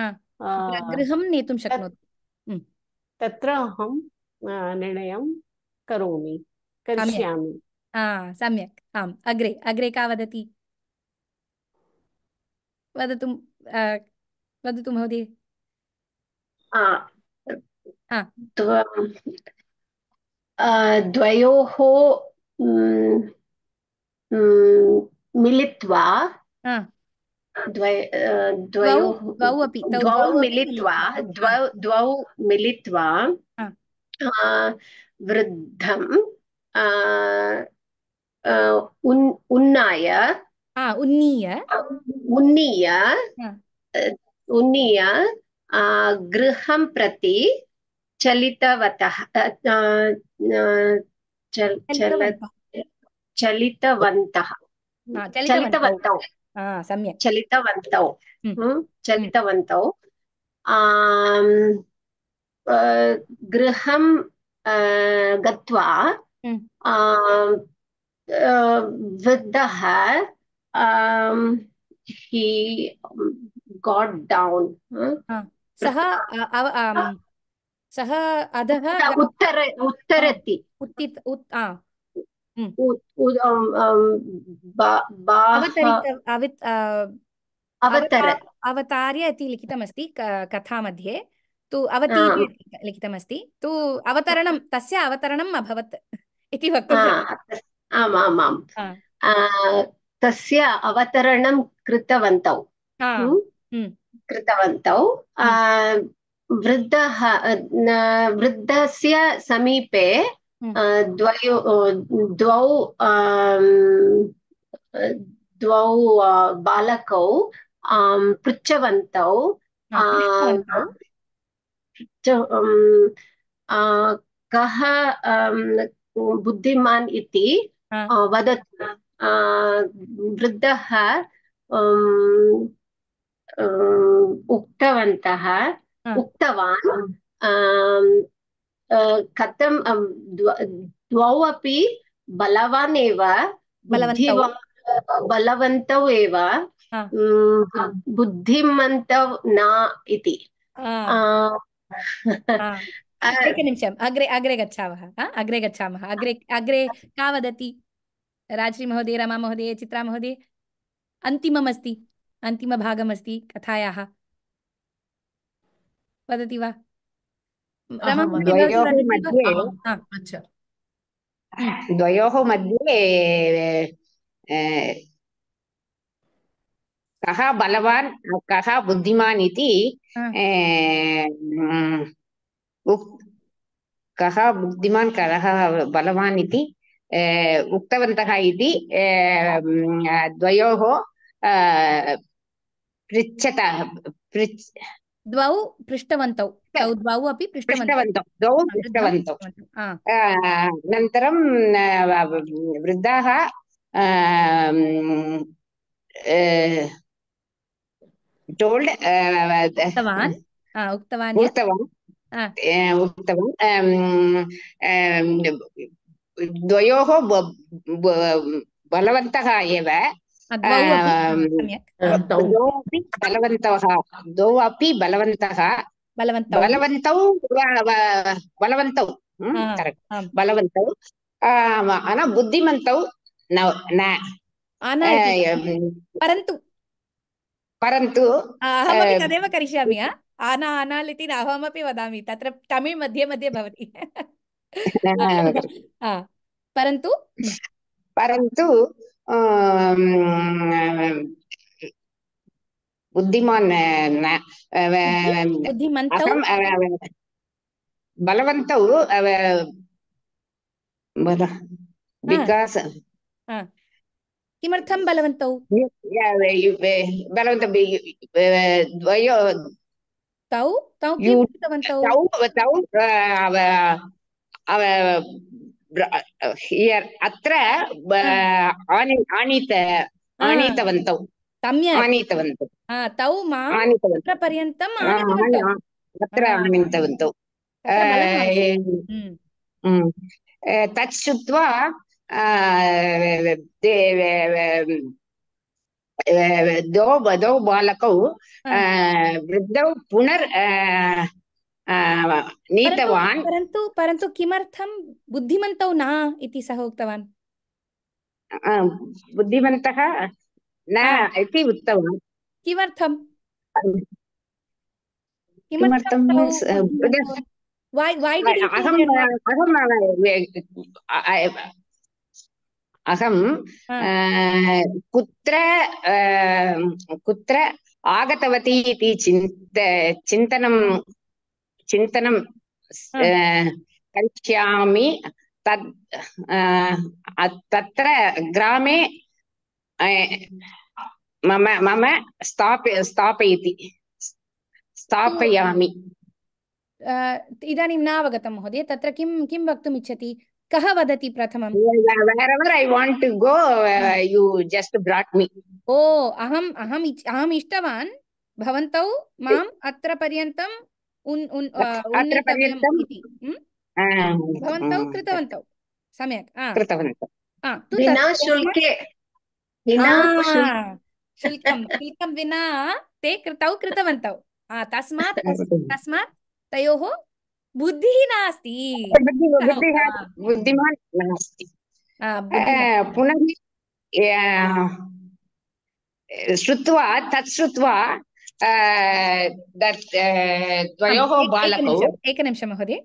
गृहं नेतुं शक्नोति हम्म। तत्र अहं निर्णयं करोमि करिष्यामि सम्यक् आम् अग्रे अग्रे का वदति वदतु वदतु महोदय द्वयोः मिलित्वा द्वौ अपि द्वौ मिलित्वा द्वौ द्वौ मिलित्वा उन्नाय उन्नीय उन्नीय उन्नीय गृहं प्रति चलितवतः चलितवन्तः हम्म, चलितवन्तौ सम्यक् चलितवन्तौ हम्म। हम्म, सह अधः उत्तर उत्तरति उत्थित उत् अवतार्य इति लिखितमस्ति कथा मध्ये तु अवतीर्य लिखितमस्ति तु अवतरणं तस्य अवतरणम् अभवत् इति वक्तुं आम् आम् तस्य अवतरणं कृतवन्तौ कृतवन्तौ वृद्धः वृद्धस्य समीपे द्वयो द्वौ द्वौ बालकौ पृच्छवन्तौ कः बुद्धिमान् इति वदतु वृद्धः उक्तवन्तः हाँ। उक्तवान् कथं द्वौ अपि बलवान् एव बलवन्तौ एव बुद्धिमन्तौ न इति एकनिमिषम् अग्रे अग्रे गच्छावः अग्रे गच्छामः अग्रे अग्रे का वदति राजश्री महोदय रमा महोदय चित्रा महोदय अन्तिममस्ति अन्तिमभागमस्ति कथायाः वदति वा अच्छा। द्वयोः मध्ये अच्छा द्वयोः कः बलवान् कः बुद्धिमान् इति कः बुद्धिमान् कः बलवान् इति उक्तवन्तः इति द्वयोः पृच्छतः पृच्छ द्वौ पृष्टवन्तौ तौ द्वौ अपि पृष्टवन्तौ द्वौ पृष्टवन्तौ अनन्तरं वृद्धाः टोल्ड् उक्तवान् उक्तवान् उक्तवान् उक्तवान् द्वयोः बलवन्तः एव द्वौ अपि बलवन्तः द्वौ अपि बलवन्तः बलवन्तौ बलवन्तौ बलवन्तौ ஆனா புத்திமந்தௌ परन्तु परन्तु अहमपि तदेव करिष्यामि आना आनाल् इति अहमपि वदामि तत्र तमिळ् मध्ये मध्ये भवति परन्तु परन्तु बुद्धिमान् बुद्धिमन्तौ बलवन्तौ बिकास् किमर्थं बलवन्तौ बलवन्तौ द्वयो तौ तौ किं कृतवन्तौ तौ तौ here अत्र आनीत आनीतवन्तौ सम्यक् आनीतवन्तौ तौ मा आनीतवन्तौ पर्यन्तम् अत्र आनीतवन्तौ तत् श्रुत्वा द्वौ बालकौ वृद्धौ पुनर् नीतवान् परन्तु परन्तु किमर्थं बुद्धिमन्तौ न इति सः उक्तवान् बुद्धिमन्तः न इति उक्तवान् किमर्थं किमर्थं अहं कुत्र कुत्र आगतवती इति चिन्त चिन्तनं चिंतन करिष्यामि तत् तत्र ग्रामे मम मम स्थापय स्थापयति स्थापयामि इदानीं न अवगतं महोदय तत्र किं किं वक्तुम् इच्छति कः वदति प्रथमं uh, ओ अहम् अहम् अहम् इष्टवान् भवन्तौ माम् अत्र पर्यन्तं उन् उन् उन्नीतव्यम् इति भवन्तौ कृतवन्तौ सम्यक् शुल्कं शुल्कं विना ते कृतौ कृतवन्तौ तस्मात् तस्मात् तयोः बुद्धिः नास्ति बुद्धिमान् नास्ति पुनः श्रुत्वा तत् श्रुत्वा द्वयोः बालकौ एकनिमिषं महोदय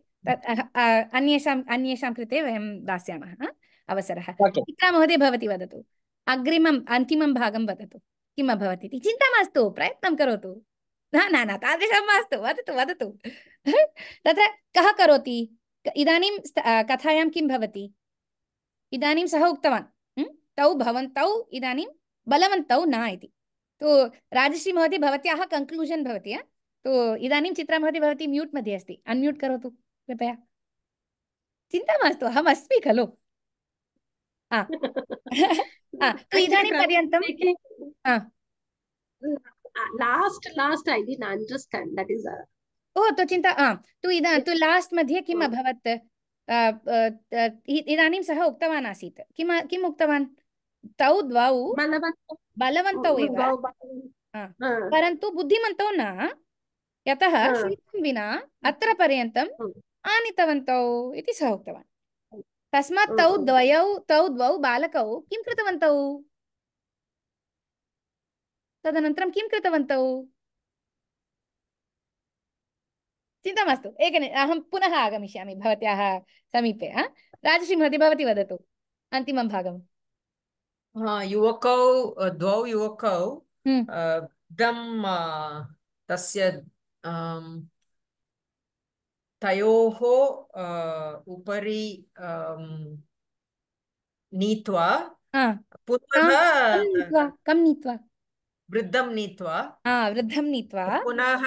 अन्येषाम् अन्येषां कृते वयं दास्यामः अवसरः महोदय भवती वदतु अग्रिमम् अन्तिमं भागं वदतु किम् अभवत् इति चिन्ता मास्तु प्रयत्नं करोतु न न तादृशं मास्तु वदतु वदतु तत्र कः करोति इदानीं कथायां किं भवति इदानीं सः उक्तवान् तौ भवन्तौ इदानीं बलवन्तौ न इति तो राजश्री महोदय भवत्याः कन्क्लूषन् भवति तो इदानीं चित्रा महोदय भवती म्यूट् मध्ये अस्ति अन्म्यूट् करोतु कृपया चिन्ता मास्तु अहम् अस्मि खलु तो अच्छा, इदानीं पर्यन्तं last last I did understand that is ओ तो चिन्ता तु तो इदा तु तो लास्ट् मध्ये किम् अभवत् इदानीं सः उक्तवान् आसीत् किम् किम् उक्तवान् तौ द्वौ बलवन्तौ एव परन्तु बुद्धिमन्तौ न यतः शुल्कं विना अत्र पर्यन्तम् आनीतवन्तौ इति सः उक्तवान् तस्मात् तौ द्वयौ तौ द्वौ बालकौ किं कृतवन्तौ तदनन्तरं किं कृतवन्तौ चिन्ता मास्तु एकनि अहं पुनः आगमिष्यामि भवत्याः समीपे राजश्रीमहति भवती वदतु अन्तिमं भागम् युवकौ द्वौ युवकौ इदं हम्म. तस्य तयोः उपरि नीत्वा पुनः कं नीत्वा वृद्धं नीत्वा वृद्धं नीत्वा पुनः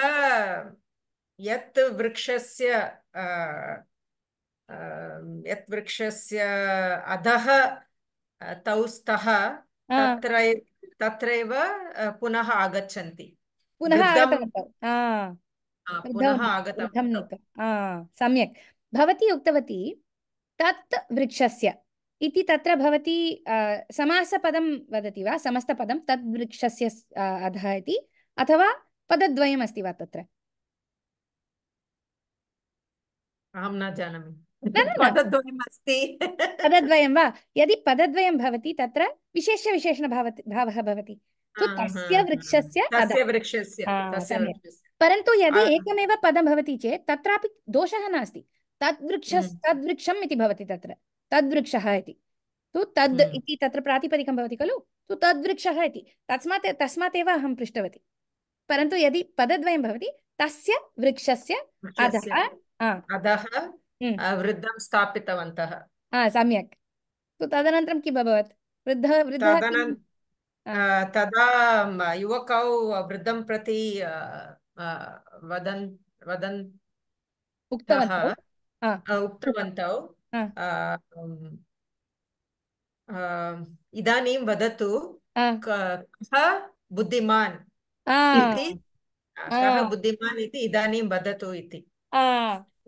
यत् वृक्षस्य यत् वृक्षस्य अधः तौ तत्र तत्रैव पुनः आगच्छन्ति पुनः सम्यक् भवती उक्तवती तत् वृक्षस्य इति तत्र भवती समासपदं वदति वा समस्तपदं तद् वृक्षस्य अधः इति अथवा पदद्वयमस्ति वा तत्र अहं न जानामि पदद्वयं वा यदि पदद्वयं भवति तत्र विशेष विशेषण भावः भवति तस्य वृक्षस्य परन्तु यदि एकमेव पदं भवति चेत् तत्रापि दोषः नास्ति तद्वृक्ष हम्म। तद्वृक्षम् इति भवति तत्र तद्वृक्षः इति तु तद् हम्म। इति तत्र प्रातिपदिकं भवति खलु तु तद्वृक्षः इति तस्मात् तस्मात् एव अहं पृष्टवती परन्तु यदि पदद्वयं भवति तस्य वृक्षस्य अधः अधः वृद्धं स्थापितवन्तः हा सम्यक् तदनन्तरं किम् अभवत् वृद्धः वृद्धः तदा युवकौ वृद्धं प्रति वदन् वदन् उक्तवन्तौ इदानीं वदतु कः बुद्धिमान् इति कः बुद्धिमान् इति इदानीं वदतु इति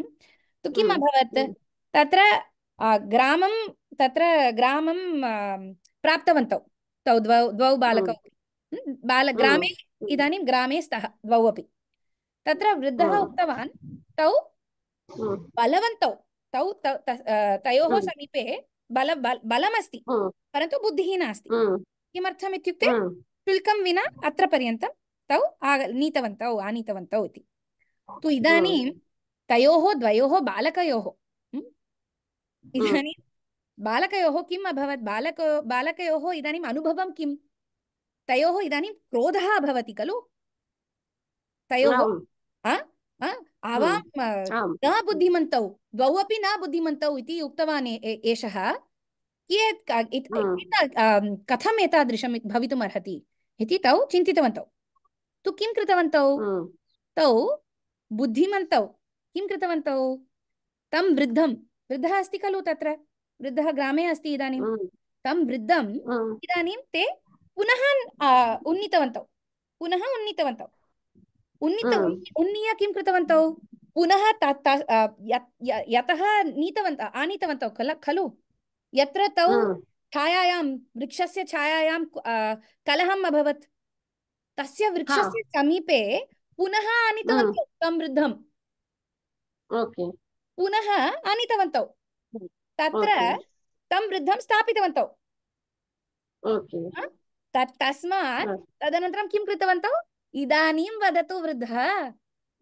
तु तो किम् हम्म, अभवत् हम्म। तत्र ग्रामं तत्र ग्रामं प्राप्तवन्तौ तौ द्वौ द्वौ बालकौ हम्म। बाल ग्रामे इदानीं ग्रामे स्तः द्वौ अपि तत्र वृद्धः उक्तवान् तौ बलवन्तौ तौ तयोः समीपे बल बलमस्ति परन्तु बुद्धिः नास्ति किमर्थम् इत्युक्ते शुल्कं विना अत्र पर्यन्तं तौ आग नीतवन्तौ आनीतवन्तौ इति तु इदानीं तयोः द्वयोः बालकयोः हम्म? हम्म। इदानीं बालकयोः किम् अभवत् बालक बालकयोः इदानीम् अनुभवं किं तयोः इदानीं क्रोधः भवति खलु तयोः आवां न बुद्धिमन्तौ द्वौ अपि न बुद्धिमन्तौ इति उक्तवान् एषः कियत् कथम् एतादृशं भवितुम् अर्हति इति तौ चिन्तितवन्तौ तु किं कृतवन्तौ तौ बुद्धिमन्तौ किं कृतवन्तौ तं वृद्धं वृद्धः अस्ति खलु तत्र वृद्धः ग्रामे अस्ति इदानीं तं वृद्धम् इदानीं ते पुनः उन्नीतवन्तौ पुनः उन्नीतवन्तौ उन्नीत उन्नीय किं कृतवन्तौ पुनः यतः नीतवन्त आनीतवन्तौ खल खलु यत्र तौ छायायां वृक्षस्य छायायां कलहम् अभवत् तस्य वृक्षस्य समीपे पुनः आनीतवन्तौ तं वृद्धं पुनः आनीतवन्तौ hmm. तत्र तं वृद्धं स्थापितवन्तौ तस्मात् hmm. तदनन्तरं किं कृतवन्तौ इदानीं वदतु वृद्धः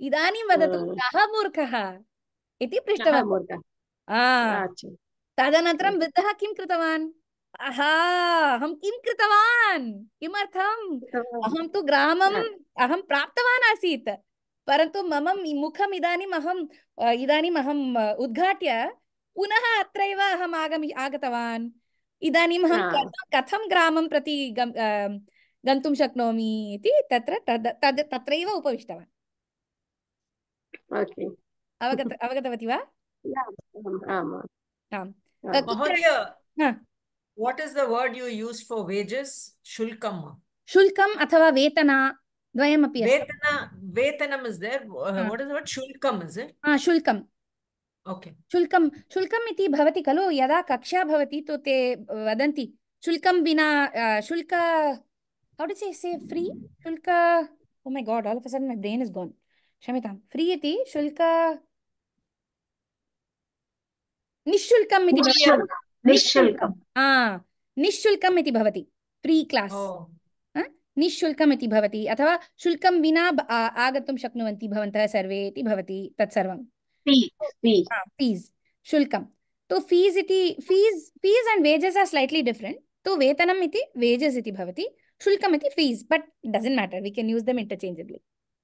इदानीं वदतु hmm. कः मूर्खः इति पृष्टवान् अच्छा। तदनन्तरं वृद्धः किं कृतवान् अहा अहं किं कृतवान् किमर्थम् अहं तु ग्रामम् अहं प्राप्तवान् आसीत् परंतु मम मुखम इदानीम् अहम इदानीम् अहम उद्घाट्य पुनः अत्रैव अहम आगम आगतवान् इदानीम् अहं कथं ग्रामं प्रति गन्तुं शक्नोमि इति तत्र तद् तद् तत्रैव उपविष्टवान् अवगत अवगतवती वा आम् What is the word you use for wages? अथवा वेतना द्वयमपि वेतन वेतनम् is there what is what शुल्कम् इस् हा शुल्कम् ओके शुल्कं शुल्कम् इति भवति खलु यदा कक्षा भवति तु ते वदन्ति शुल्कं विना शुल्क हौ डिस् से फ्री शुल्क oh my god all of sudden my brain is gone क्षम्यतां फ्री इति शुल्क निःशुल्कम् इति निःशुल्कं निःशुल्कम् इति भवति फ्री क्लास् निःशुल्क भवति अथवा शुल्कं विना आगन्तुं शक्नुवन्ति भवन्तः सर्वे इति भवति तत्सर्वं फीस् शुल्कं तो फीस् इति fees fees and wages are slightly different तो वेतनम् इति वेजस् इति भवति शुल्कम् इति fees but matter we can use them interchangeably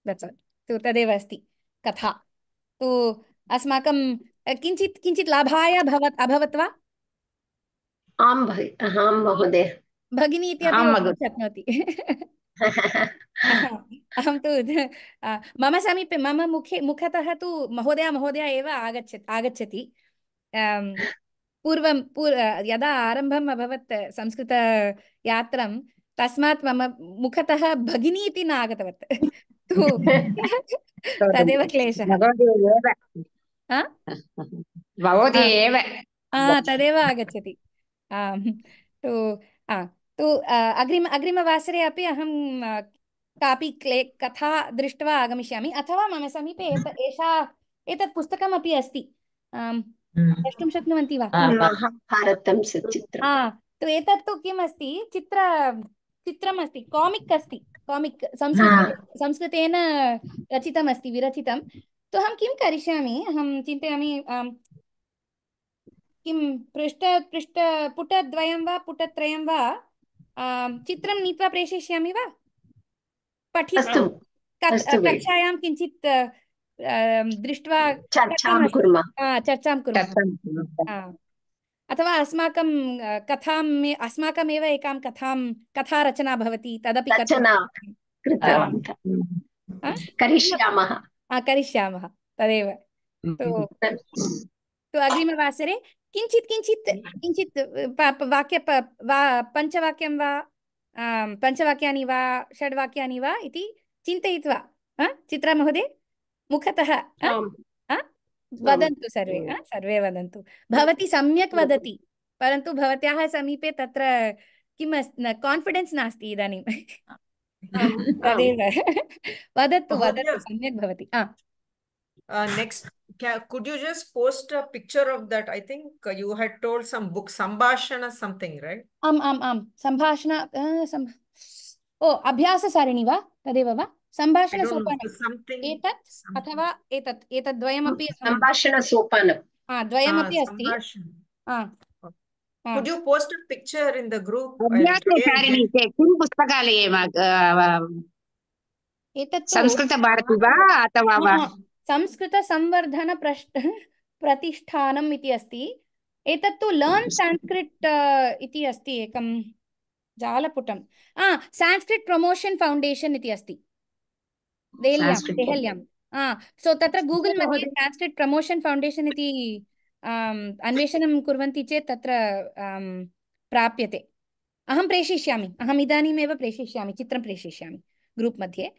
that's all तो तदेव अस्ति कथा तो अस्माकं किञ्चित् किञ्चित् लाभाय भवत् अभवत् वा आं महोदय भगिनी इति अपि वक्तुं शक्नोति अहं तु मम समीपे मम मुखे मुखतः तु महोदय महोदय एव आगच्छति आगच्छति पूर्वं पूर् यदा आरम्भम् अभवत् संस्कृतयात्रं तस्मात् मम मुखतः भगिनी इति न आगतवत् तु तदेव क्लेशः भवती तदेव आगच्छति तो अग्रिम अग्रिमवासरे अपि अहं कापि क्ले कथा दृष्ट्वा आगमिष्यामि अथवा मम समीपे एत एषा एतत् पुस्तकमपि अस्ति हम्म। द्रष्टुं शक्नुवन्ति वा तु एतत्तु किम् अस्ति चित्र चित्रम् अस्ति कामिक् अस्ति कामिक् संस्कृत संस्कृतेन रचितम् अस्ति विरचितं तु अहं किं करिष्यामि अहं चिन्तयामि किं पृष्ठ पृष्ठ पुटद्वयं वा पुटत्रयं वा चित्रं नीत्वा प्रेषयिष्यामि वा पठितु कक्षायां किञ्चित् अं, दृष्ट्वा चर्चां कुर्मः अथवा अस्माकं कथाम् अस्माकमेव एकां कथां कथारचना भवति तदपि करिष्यामः करिष्यामः तदेव हम्म, हम्म। अग्रिमवासरे किञ्चित् किञ्चित् हम्म। किञ्चित् वाक्य वा पञ्चवाक्यं वा पञ्चवाक्यानि वा षड्वाक्यानि वा इति चिन्तयित्वा चित्रा महोदय मुखतः वदन्तु सर्वे सर्वे वदन्तु भवती सम्यक् वदति परन्तु भवत्याः समीपे तत्र किम् अस्ति कान्फिडेन्स् नास्ति इदानीं तदेव वदतु वदतु सम्यक् भवति next, can, could you just post a picture of that? I think you had told some book, Sambhashana something, right? Um, um, um, Sambhashana, uh, some... etat athava etat etat dvayam api sambhashana sopana ah dvayam api asti ah Could you post a picture in the group? किं पुस्तकालये एतत् संस्कृतभारती वा अथवा वा संस्कृतसंवर्धनप्रश् प्रतिष्ठानम् इति अस्ति एतत्तु learn Sanskrit इति अस्ति एकं जालपुटं हा सान्स्क्रिट् प्रमोशन् फौण्डेशन् इति अस्ति देहल्यां हा सो तत्र गूगल् मध्ये सान्स्क्रिट् प्रमोशन् फौण्डेशन् इति अन्वेषणं कुर्वन्ति चेत् तत्र प्राप्यते अहं प्रेषयिष्यामि अहम् इदानीमेव प्रेषयिष्यामि चित्रं प्रेषयिष्यामि ग्रूप् मध्ये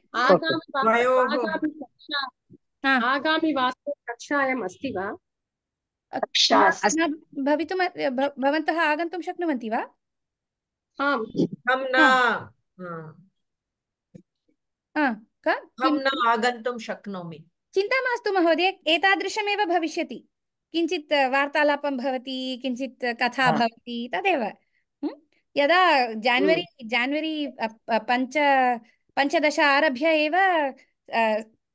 चिंता हाँ। कक्षायाम् अस्ति वा भवितुम् भवन्तः आगन्तुं शक्नुवन्ति वा चिन्ता मास्तु महोदय एतादृशमेव भविष्यति किञ्चित् वार्तालापं भवति किञ्चित् कथा भवति तदेव यदा जान्वरी हम्म। जान्वरी पञ्च पञ्चदश आरभ्य एव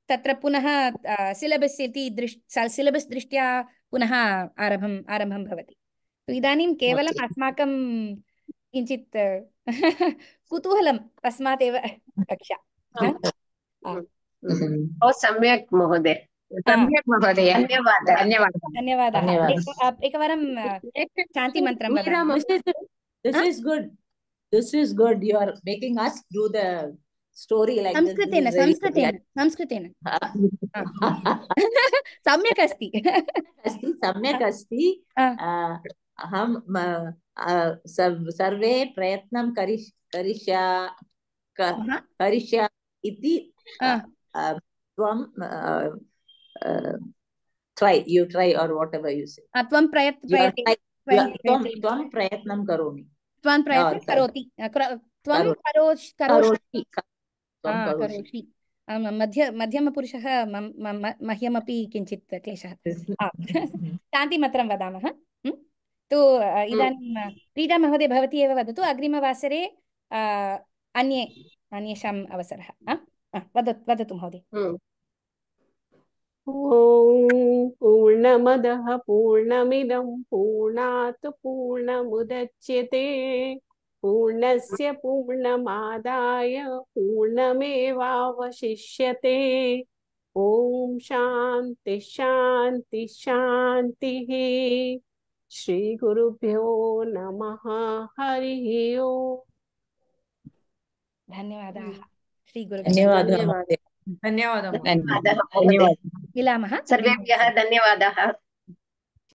तत्र पुनः सिलेबस् इति दृष् सिलेबस् दृष्ट्या पुनः आरम्भम् आरम्भं भवति तो इदानीं केवलम् अस्माकं किञ्चित् कुतूहलम् तस्मात् एव कक्षा सम्यक् महोदय धन्यवादः धन्यवादः धन्यवादः एकवारं शान्तिमन्त्रं स्टोरी लाइक संस्कृतेन संस्कृतेन संस्कृतेन हाँ। हाँ, हाँ। सम्यक् अस्ति अस्ति सम्यक् अस्ति अहं सर्वे प्रयत्नं करिष् करिष्या करिष्या इति त्वं try you try or whatever you say त्वं प्रयत्नं करोमि त्वं प्रयत्नं करोति त्वं करोषि करोषि मध्य मध्यमपुरुषः मह्यमपि किञ्चित् क्लेशः शान्तिमत्रं वदामः तु इदानीं क्रीडामहोदय भवती एव वदतु अग्रिमवासरे अन्ये अन्येषाम् अवसरः वदतु वदतु महोदय पूर्णमदः पूर्णमिदं पूर्णात् पूर्णमुदच्यते पूर्णस्य पूर्णमादाय पूर्णमेवावशिष्य ओम शांति शांति शांति श्री गुरुभ्यो नमः हरि धन्यवाद धन्यवादाः हम्म। श्रीगुरु धन्यवाद धन्यवादः धन्यवादः मिलामः सर्वेभ्यः धन्यवादाः